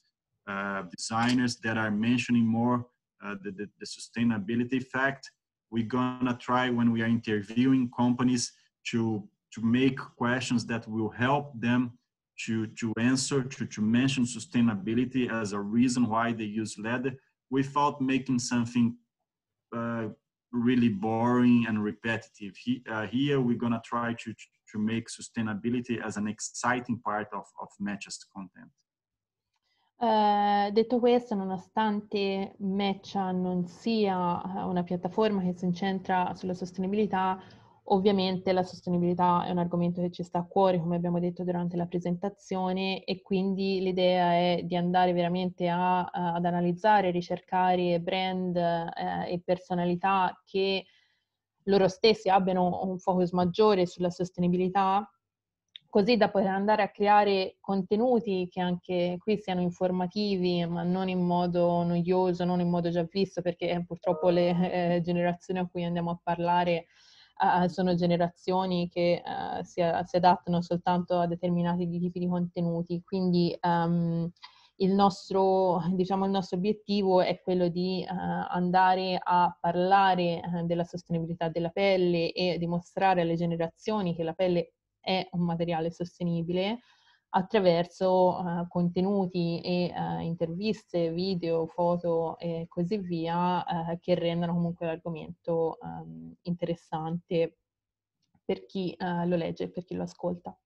uh, designers that are mentioning more uh, the, the, the sustainability fact. We're gonna try when we are interviewing companies to, to make questions that will help them to, to answer, to, to mention sustainability as a reason why they use lead without making something uh, really boring and repetitive. He, uh, here we're gonna try to, to make sustainability as an exciting part of, of Match's content.
Uh, detto questo, nonostante Matcha non sia uh, una piattaforma che si incentra sulla sostenibilità, Ovviamente la sostenibilità è un argomento che ci sta a cuore, come abbiamo detto durante la presentazione, e quindi l'idea è di andare veramente a, ad analizzare, ricercare brand eh, e personalità che loro stessi abbiano un focus maggiore sulla sostenibilità, così da poter andare a creare contenuti che anche qui siano informativi, ma non in modo noioso, non in modo già visto, perché purtroppo le eh, generazioni a cui andiamo a parlare uh, sono generazioni che uh, si, si, adattano soltanto a determinati tipi di contenuti, quindi um, il, nostro, diciamo, il nostro, obiettivo è quello di eh, andare a parlare eh, della sostenibilità della pelle e dimostrare alle generazioni che la pelle è un materiale sostenibile, attraverso uh, contenuti e uh, interviste, video, foto e così via uh, che rendono comunque l'argomento um, interessante per chi lo legge e per chi lo ascolta.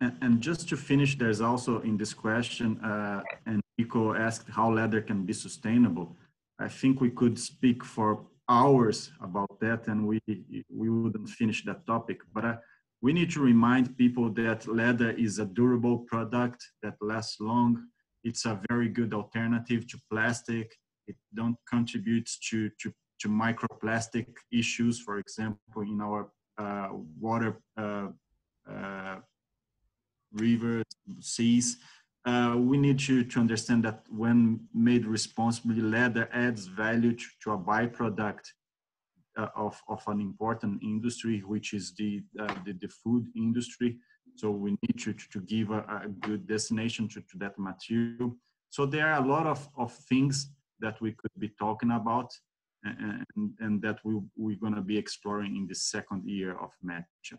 And, and just to finish, there's also in this question, uh, Enrico asked how leather can be sustainable. I think we could speak for hours about that, and we we wouldn't finish that topic. But I, uh, we need to remind people that leather is a durable product that lasts long. It's a very good alternative to plastic. It don't contribute to, to, to microplastic issues, for example, in our uh, water uh, uh, rivers, seas. Uh, we need to, to understand that when made responsibly, leather adds value to, to a byproduct uh, of, of an important industry, which is the, uh, the, the, food industry. So we need to, to give a, a good destination to, to that material. So there are a lot of, of things that we could be talking about and, and that we, we're going to be exploring in the second year of match.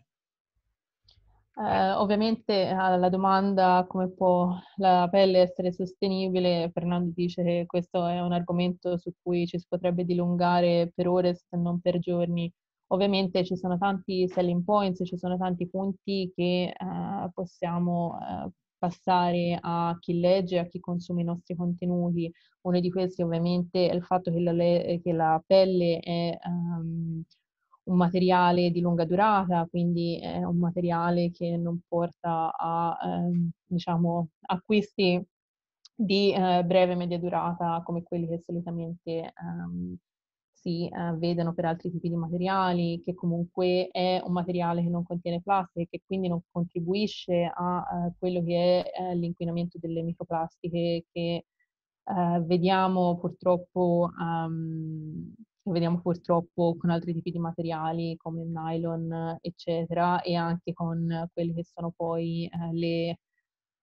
Eh, ovviamente alla ah, domanda come può la pelle essere sostenibile, Fernando dice che questo è un argomento su cui ci si potrebbe dilungare per ore se non per giorni. Ovviamente ci sono tanti selling points, ci sono tanti punti che eh, possiamo eh, passare a chi legge, a chi consuma i nostri contenuti. Uno di questi ovviamente è il fatto che la, che la pelle è um, un materiale di lunga durata, quindi è un materiale che non porta a ehm, diciamo, acquisti di eh, breve e media durata come quelli che solitamente
ehm,
si eh, vedono per altri tipi di materiali, che comunque è un materiale che non contiene plastica e che quindi non contribuisce a eh, quello che è eh, l'inquinamento delle microplastiche che eh, vediamo purtroppo um, che vediamo purtroppo con altri tipi di materiali come il nylon, eccetera, e anche con quelle che sono poi eh, le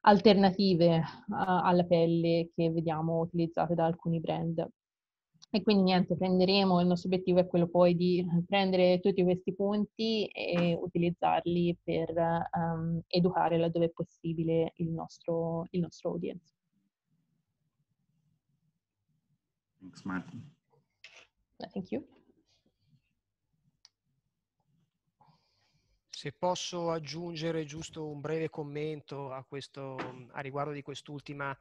alternative uh, alla pelle che vediamo utilizzate da alcuni brand. E quindi niente, prenderemo, il nostro obiettivo è quello poi di prendere tutti questi punti e utilizzarli per um, educare laddove è possibile il nostro, il nostro audience.
Thanks Martin. Thank you. Se posso aggiungere giusto un breve commento a, questo, a riguardo di quest'ultima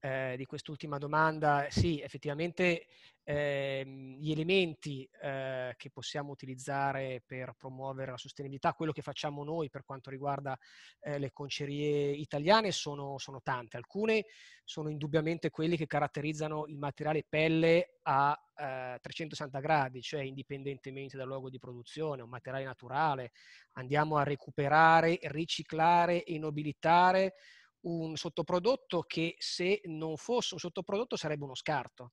eh, di quest'ultima domanda, sì, effettivamente eh, gli elementi eh, che possiamo utilizzare per promuovere la sostenibilità, quello che facciamo noi per quanto riguarda eh, le concerie italiane sono, sono tante. Alcune sono indubbiamente quelli che caratterizzano il materiale pelle a 360 eh, gradi, cioè indipendentemente dal luogo di produzione, un materiale naturale. Andiamo a recuperare, riciclare e nobilitare un sottoprodotto che se non fosse un sottoprodotto sarebbe uno scarto.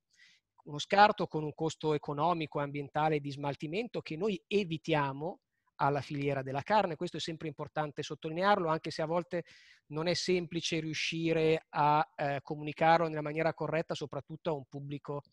Uno scarto con un costo economico e ambientale di smaltimento che noi evitiamo alla filiera della carne. Questo è sempre importante sottolinearlo, anche se a volte non è semplice riuscire a eh, comunicarlo nella maniera corretta, soprattutto a un pubblico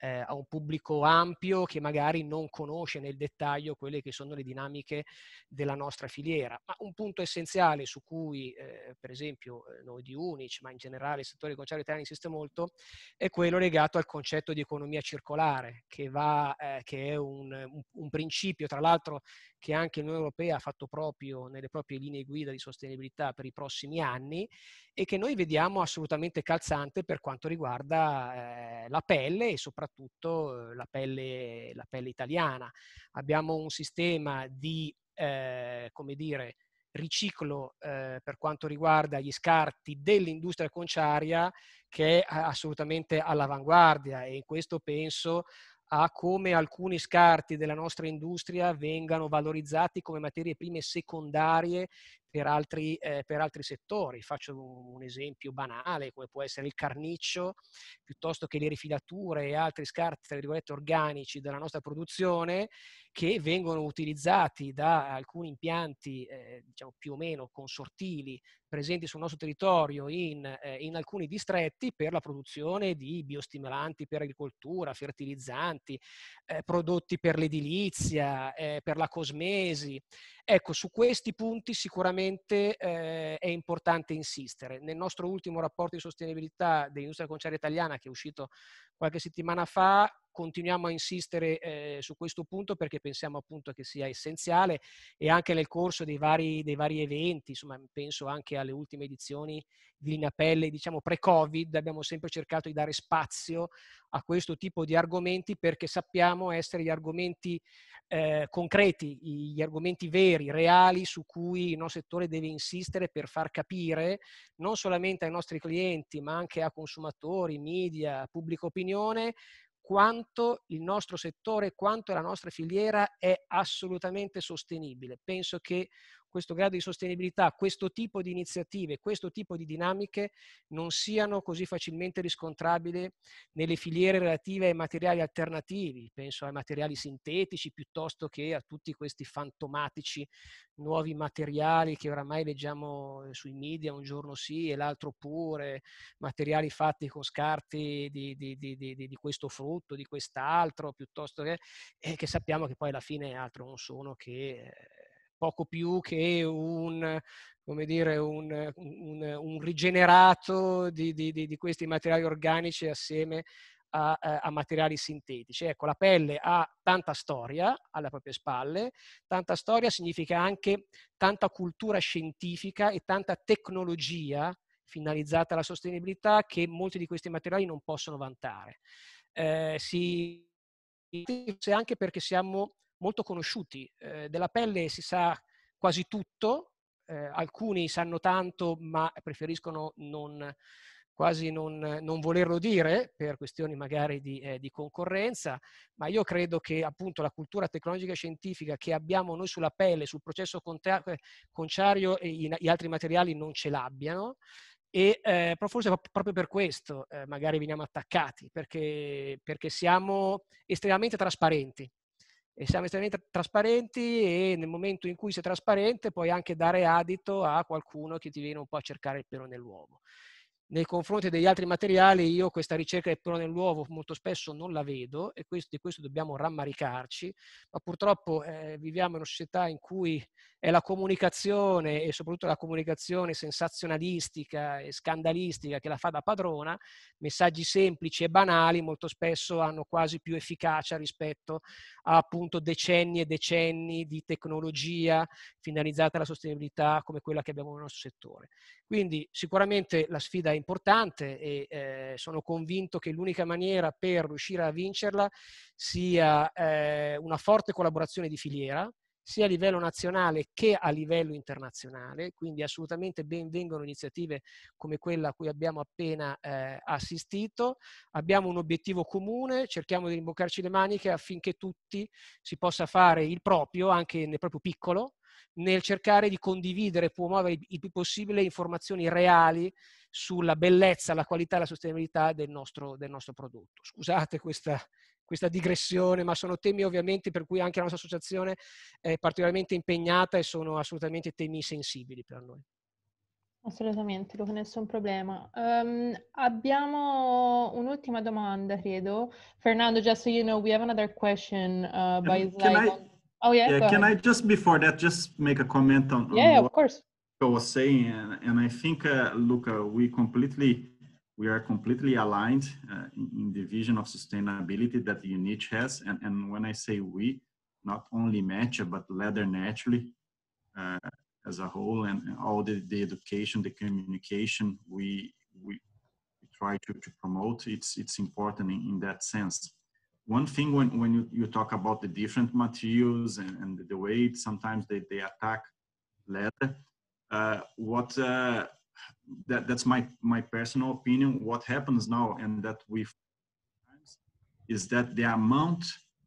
eh, a un pubblico ampio che magari non conosce nel dettaglio quelle che sono le dinamiche della nostra filiera. Ma un punto essenziale su cui, eh, per esempio, eh, noi di Unic, ma in generale il settore conciario italiano insiste molto, è quello legato al concetto di economia circolare, che, va, eh, che è un, un, un principio, tra l'altro, che anche l'Unione Europea ha fatto proprio nelle proprie linee guida di sostenibilità per i prossimi anni e che noi vediamo assolutamente calzante per quanto riguarda eh, la pelle e soprattutto soprattutto eh, la pelle, la pelle italiana. Abbiamo un sistema di, eh, come dire, riciclo eh, per quanto riguarda gli scarti dell'industria conciaria che è assolutamente all'avanguardia e in questo penso a come alcuni scarti della nostra industria vengano valorizzati come materie prime secondarie per altri, eh, per altri settori. Faccio un esempio banale, come può essere il carniccio, piuttosto che le rifilature e altri scarti, tra virgolette, organici della nostra produzione, che vengono utilizzati da alcuni impianti eh, diciamo più o meno consortili presenti sul nostro territorio in, eh, in, alcuni distretti per la produzione di biostimolanti per agricoltura, fertilizzanti, eh, prodotti per l'edilizia, eh, per la cosmesi. Ecco, su questi punti sicuramente eh, è importante insistere. Nel nostro ultimo rapporto di sostenibilità dell'industria conciaria italiana che è uscito qualche settimana fa, continuiamo a insistere eh, su questo punto perché pensiamo appunto che sia essenziale e anche nel corso dei vari, dei vari eventi, insomma penso anche alle ultime edizioni di Linapelle, diciamo pre-Covid, abbiamo sempre cercato di dare spazio a questo tipo di argomenti perché sappiamo essere gli argomenti eh, concreti, gli argomenti veri, reali su cui il nostro settore deve insistere per far capire non solamente ai nostri clienti ma anche a consumatori, media, pubblica opinione quanto il nostro settore, quanto la nostra filiera è assolutamente sostenibile. Penso che questo grado di sostenibilità, questo tipo di iniziative, questo tipo di dinamiche non siano così facilmente riscontrabili nelle filiere relative ai materiali alternativi, penso ai materiali sintetici piuttosto che a tutti questi fantomatici nuovi materiali che oramai leggiamo eh, sui media un giorno sì e l'altro pure, materiali fatti con scarti di, di, di, di questo frutto, di quest'altro, piuttosto che, eh, che sappiamo che poi alla fine altro non sono che... Eh, poco più che un, come dire, un, un, un rigenerato di, di, di, questi materiali organici assieme a, eh, a, materiali sintetici. Ecco, la pelle ha tanta storia alle proprie spalle, tanta storia significa anche tanta cultura scientifica e tanta tecnologia finalizzata alla sostenibilità che molti di questi materiali non possono vantare. Eh, si, anche perché siamo molto conosciuti. Eh, della pelle si sa quasi tutto, eh, alcuni sanno tanto ma preferiscono non, quasi non, non, volerlo dire per questioni magari di, eh, di, concorrenza, ma io credo che appunto la cultura tecnologica e scientifica che abbiamo noi sulla pelle, sul processo conciario e gli altri materiali non ce l'abbiano. E eh, forse proprio per questo eh, magari veniamo attaccati, perché, perché siamo estremamente trasparenti e siamo estremamente trasparenti e nel momento in cui sei trasparente puoi anche dare adito a qualcuno che ti viene un po' a cercare il pelo nell'uovo nei confronti degli altri materiali io questa ricerca del pelo nell'uovo molto spesso non la vedo e questo, di questo dobbiamo rammaricarci, ma purtroppo eh, viviamo in una società in cui è la comunicazione e soprattutto la comunicazione sensazionalistica e scandalistica che la fa da padrona, messaggi semplici e banali molto spesso hanno quasi più efficacia rispetto a appunto decenni e decenni di tecnologia finalizzata alla sostenibilità come quella che abbiamo nel nostro settore. Quindi sicuramente la sfida è importante e eh, sono convinto che l'unica maniera per riuscire a vincerla sia eh, una forte collaborazione di filiera, sia a livello nazionale che a livello internazionale, quindi assolutamente ben vengono iniziative come quella a cui abbiamo appena eh, assistito. Abbiamo un obiettivo comune, cerchiamo di rimboccarci le maniche affinché tutti si possa fare il proprio, anche nel proprio piccolo, nel cercare di condividere e promuovere il più possibile informazioni reali sulla bellezza, la qualità e la sostenibilità del nostro, del nostro prodotto. Scusate questa, questa, digressione, ma sono temi ovviamente per cui anche la nostra associazione è particolarmente impegnata e sono assolutamente temi sensibili per noi.
Assolutamente, Luca, nessun problema. Um, abbiamo un'ultima domanda, credo. Fernando, just so you know, we have another question uh, by um, slide. Oh yeah. Yeah. Can ahead.
I just before that just make a comment on? Yeah, on of course. I was saying, and, and I think uh, Luca, uh, we completely, we are completely aligned uh, in, in, the vision of sustainability that UNICH has, and and when I say we, not only Matcha but Leather Naturally. Uh, as a whole and, and all the, the education the communication we we, try to, to promote it's it's important in, in that sense one thing when, when you, you talk about the different materials and, and the weight, sometimes they, they attack leather. Uh, what uh, that, that's my, my personal opinion. What happens now and that we is that the amount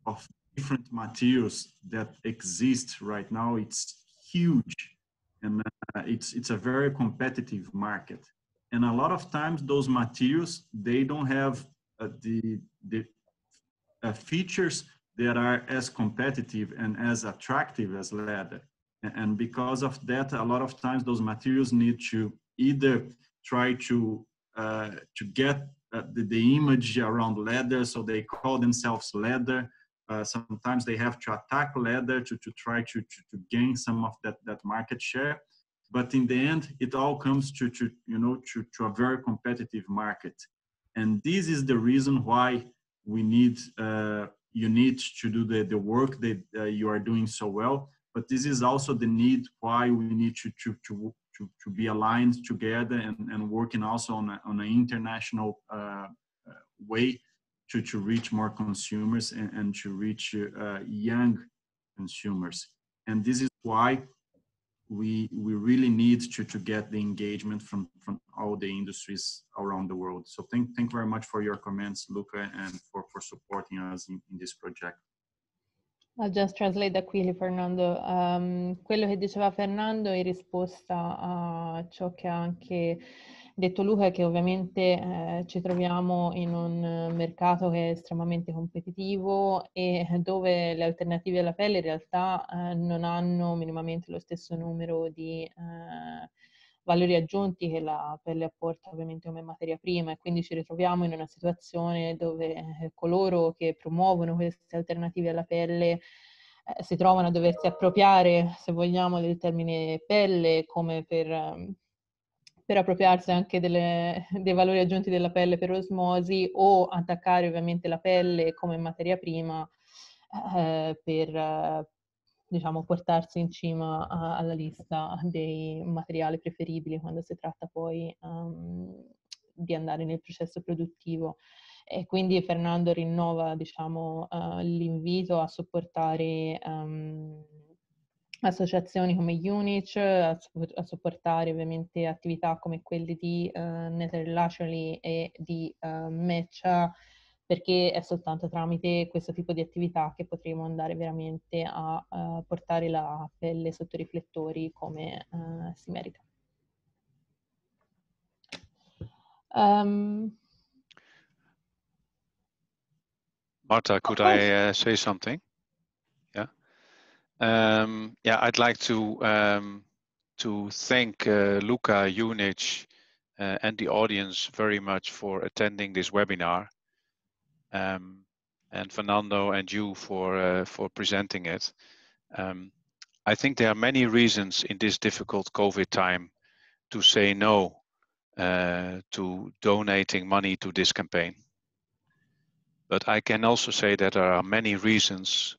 of different materials that exist right now it's huge and uh, it's it's a very competitive market and a lot of times those materials they don't have uh, the, the uh, features that are as competitive and as attractive as leather. And because of that, a lot of times those materials need to either try to uh, to get uh, the, the, image around leather, so they call themselves leather. Uh, sometimes they have to attack leather to, to try to, to, to, gain some of that, that market share. But in the end, it all comes to, to you know to, to a very competitive market. And this is the reason why we need uh, you need to do the, the work that uh, you are doing so well but this is also the need why we need to to, to, to, to be aligned together and, and working also on, a, on an international uh, uh, way to, to reach more consumers and, and to reach uh, young consumers and this is why we we really need to to get the engagement from from all the industries around the world so thank thank you very much for your comments luca and for for supporting us in, in this project
I'll just translate da qui Fernando. Um, quello che diceva Fernando in risposta a ciò che anche Detto Luca che ovviamente eh, ci troviamo in un mercato che è estremamente competitivo e dove le alternative alla pelle in realtà eh, non hanno minimamente lo stesso numero di eh, valori aggiunti che la pelle apporta ovviamente come materia prima e quindi ci ritroviamo in una situazione dove eh, coloro che promuovono queste alternative alla pelle eh, si trovano a doversi appropriare, se vogliamo, del termine pelle come per ehm, per appropriarsi anche delle, dei valori aggiunti della pelle per osmosi o attaccare ovviamente la pelle come materia prima eh, per diciamo, portarsi in cima a, alla lista dei materiali preferibili quando si tratta poi um, di andare nel processo produttivo. E quindi Fernando rinnova diciamo, uh, eh, l'invito a supportare um, ehm, associazioni come UNICE a, supportare ovviamente attività come quelle di uh, eh, Lacioli e di uh, eh, Meccia perché è soltanto tramite questo tipo di attività che potremo andare veramente a uh, portare la pelle sotto i riflettori come uh, si merita. Um,
Marta, could I uh, say something? Um, yeah, I'd like to um, to thank uh, Luca Junich uh, and the audience very much for attending this webinar, um, and Fernando and you for uh, for presenting it. Um, I think there are many reasons in this difficult COVID time to say no uh, to donating money to this campaign. But I can also say that there are many reasons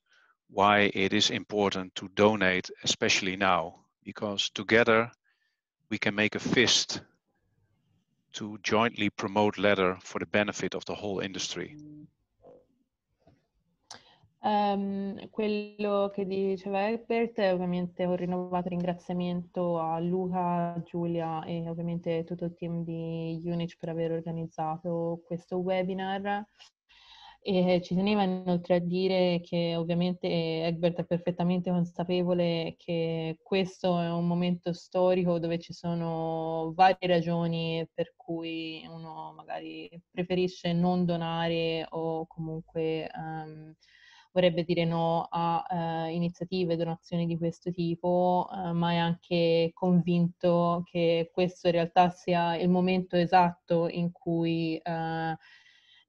why it is important to donate, especially now, because together we can make a fist to jointly promote leather for the benefit of the whole industry.
Um, quello che diceva Egbert ovviamente un rinnovato ringraziamento a Luca, Giulia e ovviamente tutto il team di Unich per aver organizzato questo webinar E ci teneva inoltre a dire che ovviamente Egbert è perfettamente consapevole che questo è un momento storico dove ci sono varie ragioni per cui uno magari preferisce non donare o comunque um, vorrebbe dire no a uh, iniziative, donazioni di questo tipo, uh, ma è anche convinto che questo in realtà sia il momento esatto in cui uh,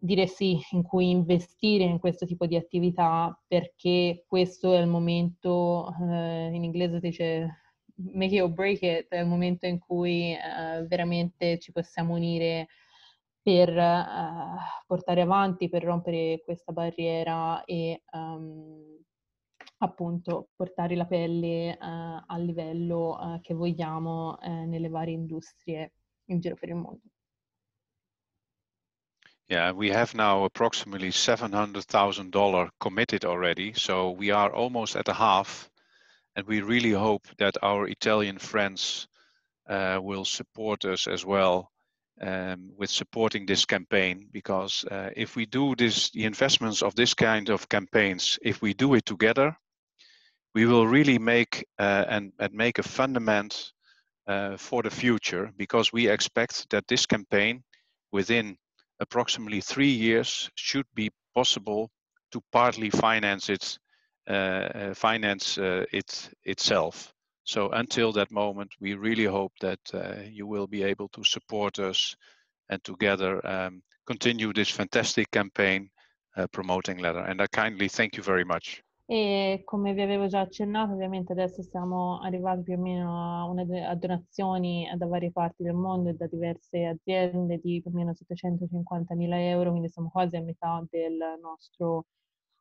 dire sì, in cui investire in questo tipo di attività perché questo è il momento, eh, in inglese si dice make it or break it, è il momento in cui eh, veramente ci possiamo unire per eh, portare avanti, per rompere questa barriera e um, appunto portare la pelle eh, al livello eh, che vogliamo eh, nelle varie industrie in giro per il mondo.
Yeah, we have now approximately $700,000 committed already, so we are almost at the half, and we really hope that our Italian friends uh, will support us as well um, with supporting this campaign because uh, if we do this, the investments of this kind of campaigns, if we do it together, we will really make uh, and, and, make a fundament uh, for the future because we expect that this campaign within approximately three years should be possible to partly finance it, uh, uh, finance uh, it itself. So until that moment, we really hope that uh, you will be able to support us and together um, continue this fantastic campaign uh, promoting leather. And I kindly thank you very much.
e come vi avevo già accennato ovviamente adesso siamo arrivati più o meno a, una, a donazioni da varie parti del mondo e da diverse aziende di più o meno 750 mila euro, quindi siamo quasi a metà del nostro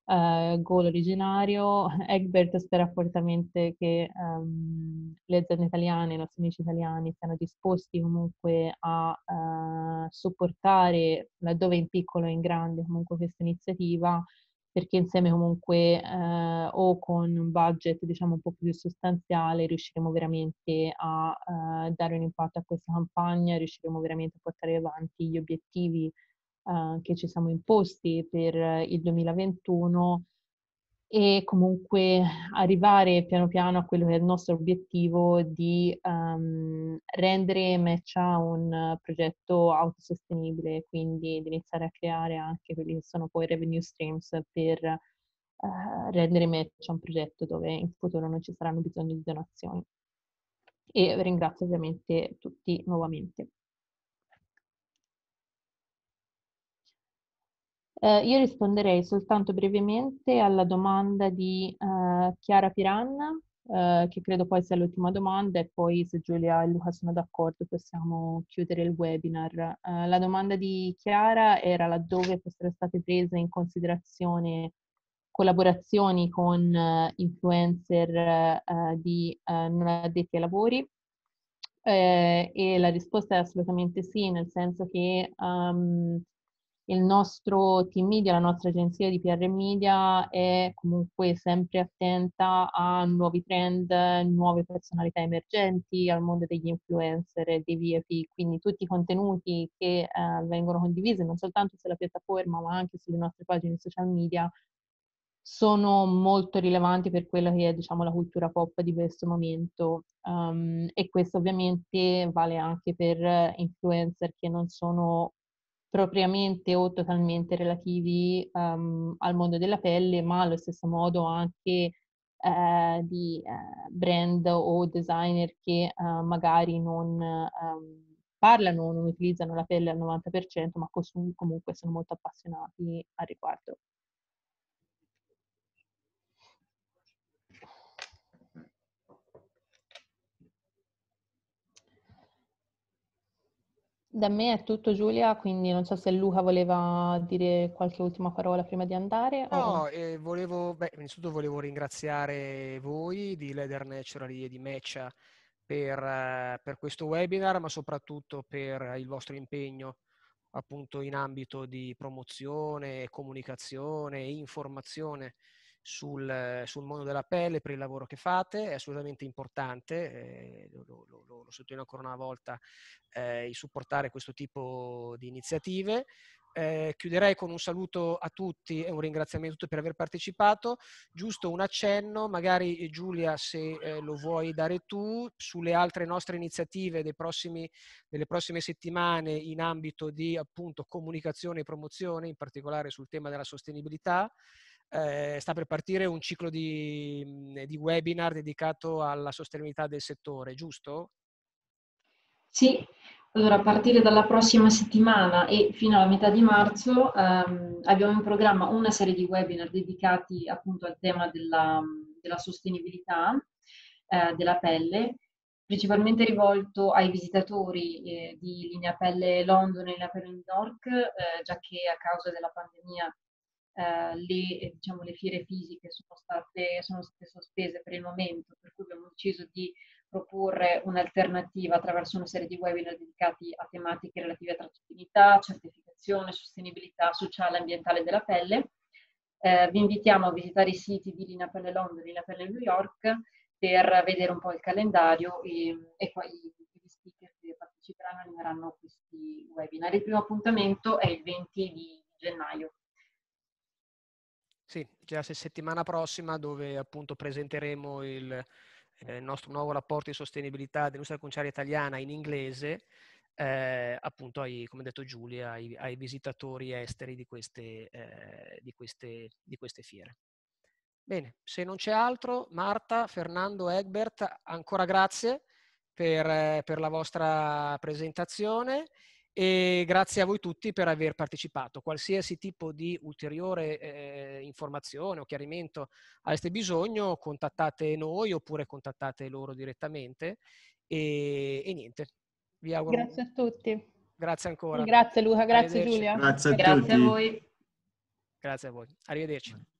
uh, goal originario. (laughs) Egbert spera fortemente che um, le aziende italiane, i nostri amici italiani siano disposti comunque a uh, supportare laddove in piccolo e in grande comunque questa iniziativa perché insieme comunque eh, o con un budget diciamo un po' più sostanziale riusciremo veramente a eh, dare un impatto a questa campagna, riusciremo veramente a portare avanti gli obiettivi eh, che ci siamo imposti per il 2021 e comunque arrivare piano piano a quello che è il nostro obiettivo di um, rendere Matcha un progetto autosostenibile, quindi di iniziare a creare anche quelli che sono poi revenue streams per uh, rendere Matcha un progetto dove in futuro non ci saranno bisogno di donazioni. E ringrazio ovviamente tutti nuovamente. Eh, io risponderei soltanto brevemente alla domanda di eh, Chiara Piranna, eh, che credo poi sia l'ultima domanda, e poi se Giulia e Luca sono d'accordo possiamo chiudere il webinar. Eh, la domanda di Chiara era laddove fossero state prese in considerazione collaborazioni con eh, influencer eh, di non addetti ai lavori eh, e la risposta è assolutamente sì, nel senso che um, il nostro team media, la nostra agenzia di PR media è comunque sempre attenta a nuovi trend, nuove personalità emergenti, al mondo degli influencer e dei VIP, quindi tutti i contenuti che eh, vengono condivisi non soltanto sulla piattaforma ma anche sulle nostre pagine social media sono molto rilevanti per quella che è diciamo, la cultura pop di questo momento um, e questo ovviamente vale anche per eh, influencer che non sono propriamente o totalmente relativi um, al mondo della pelle, ma allo stesso modo anche uh, di uh, brand o designer che uh, magari non
um, parlano, non utilizzano la pelle al 90%, ma comunque sono molto appassionati al riguardo.
Da me è tutto Giulia, quindi non so se Luca voleva dire qualche ultima parola prima di andare. No,
eh, volevo, beh, innanzitutto volevo ringraziare voi di Leather Natural e di Mecha per, eh, per, questo webinar, ma soprattutto per il vostro impegno appunto in ambito di promozione, comunicazione, e informazione sul, eh, sul, mondo della pelle per il lavoro che fate, è assolutamente importante, eh, lo, lo, lo, lo, sottolineo ancora una volta, eh, il supportare questo tipo di iniziative. Eh, chiuderei con un saluto a tutti e un ringraziamento a tutti per aver partecipato. Giusto un accenno, magari eh, Giulia se eh, lo vuoi dare tu, sulle altre nostre iniziative prossimi, delle prossime settimane in ambito di appunto comunicazione e promozione, in particolare sul tema della sostenibilità eh, sta per partire un ciclo di, mm, di, webinar dedicato alla sostenibilità del settore, giusto? Sì, allora a partire dalla prossima
settimana e fino alla metà di marzo ehm, abbiamo in programma una serie di webinar dedicati appunto al tema della, della sostenibilità eh, della pelle principalmente rivolto ai visitatori eh, di Linea Pelle London e Linea Pelle New York, eh, già che a causa della pandemia eh, le, eh, diciamo, le, fiere fisiche sono state, sono state, sospese per il momento, per cui abbiamo deciso di proporre un'alternativa attraverso una serie di webinar dedicati a tematiche relative a tracciabilità, certificazione, sostenibilità sociale e ambientale della pelle. Eh, vi invitiamo a visitare i siti di Lina Pelle Londra e Lina Pelle New York per vedere un po' il calendario e, e poi gli speaker che parteciperanno animeranno questi webinar. Il primo appuntamento è il 20 di gennaio.
Sì, già cioè, se settimana prossima dove appunto presenteremo il, eh, il nostro nuovo rapporto di sostenibilità dell'industria conciaria italiana in inglese, eh, appunto ai, come ha detto Giulia, ai, ai, visitatori esteri di queste, eh, di, queste, di queste fiere. Bene, se non c'è altro, Marta, Fernando, Egbert, ancora grazie per, eh, per la vostra presentazione e grazie a voi tutti per aver partecipato. Qualsiasi tipo di ulteriore eh, informazione o chiarimento aveste bisogno, contattate noi oppure contattate loro direttamente e, e niente. Vi auguro. Grazie
a tutti.
Grazie ancora. Grazie Luca, grazie Giulia. Grazie a, grazie a voi. Grazie a voi. Arrivederci.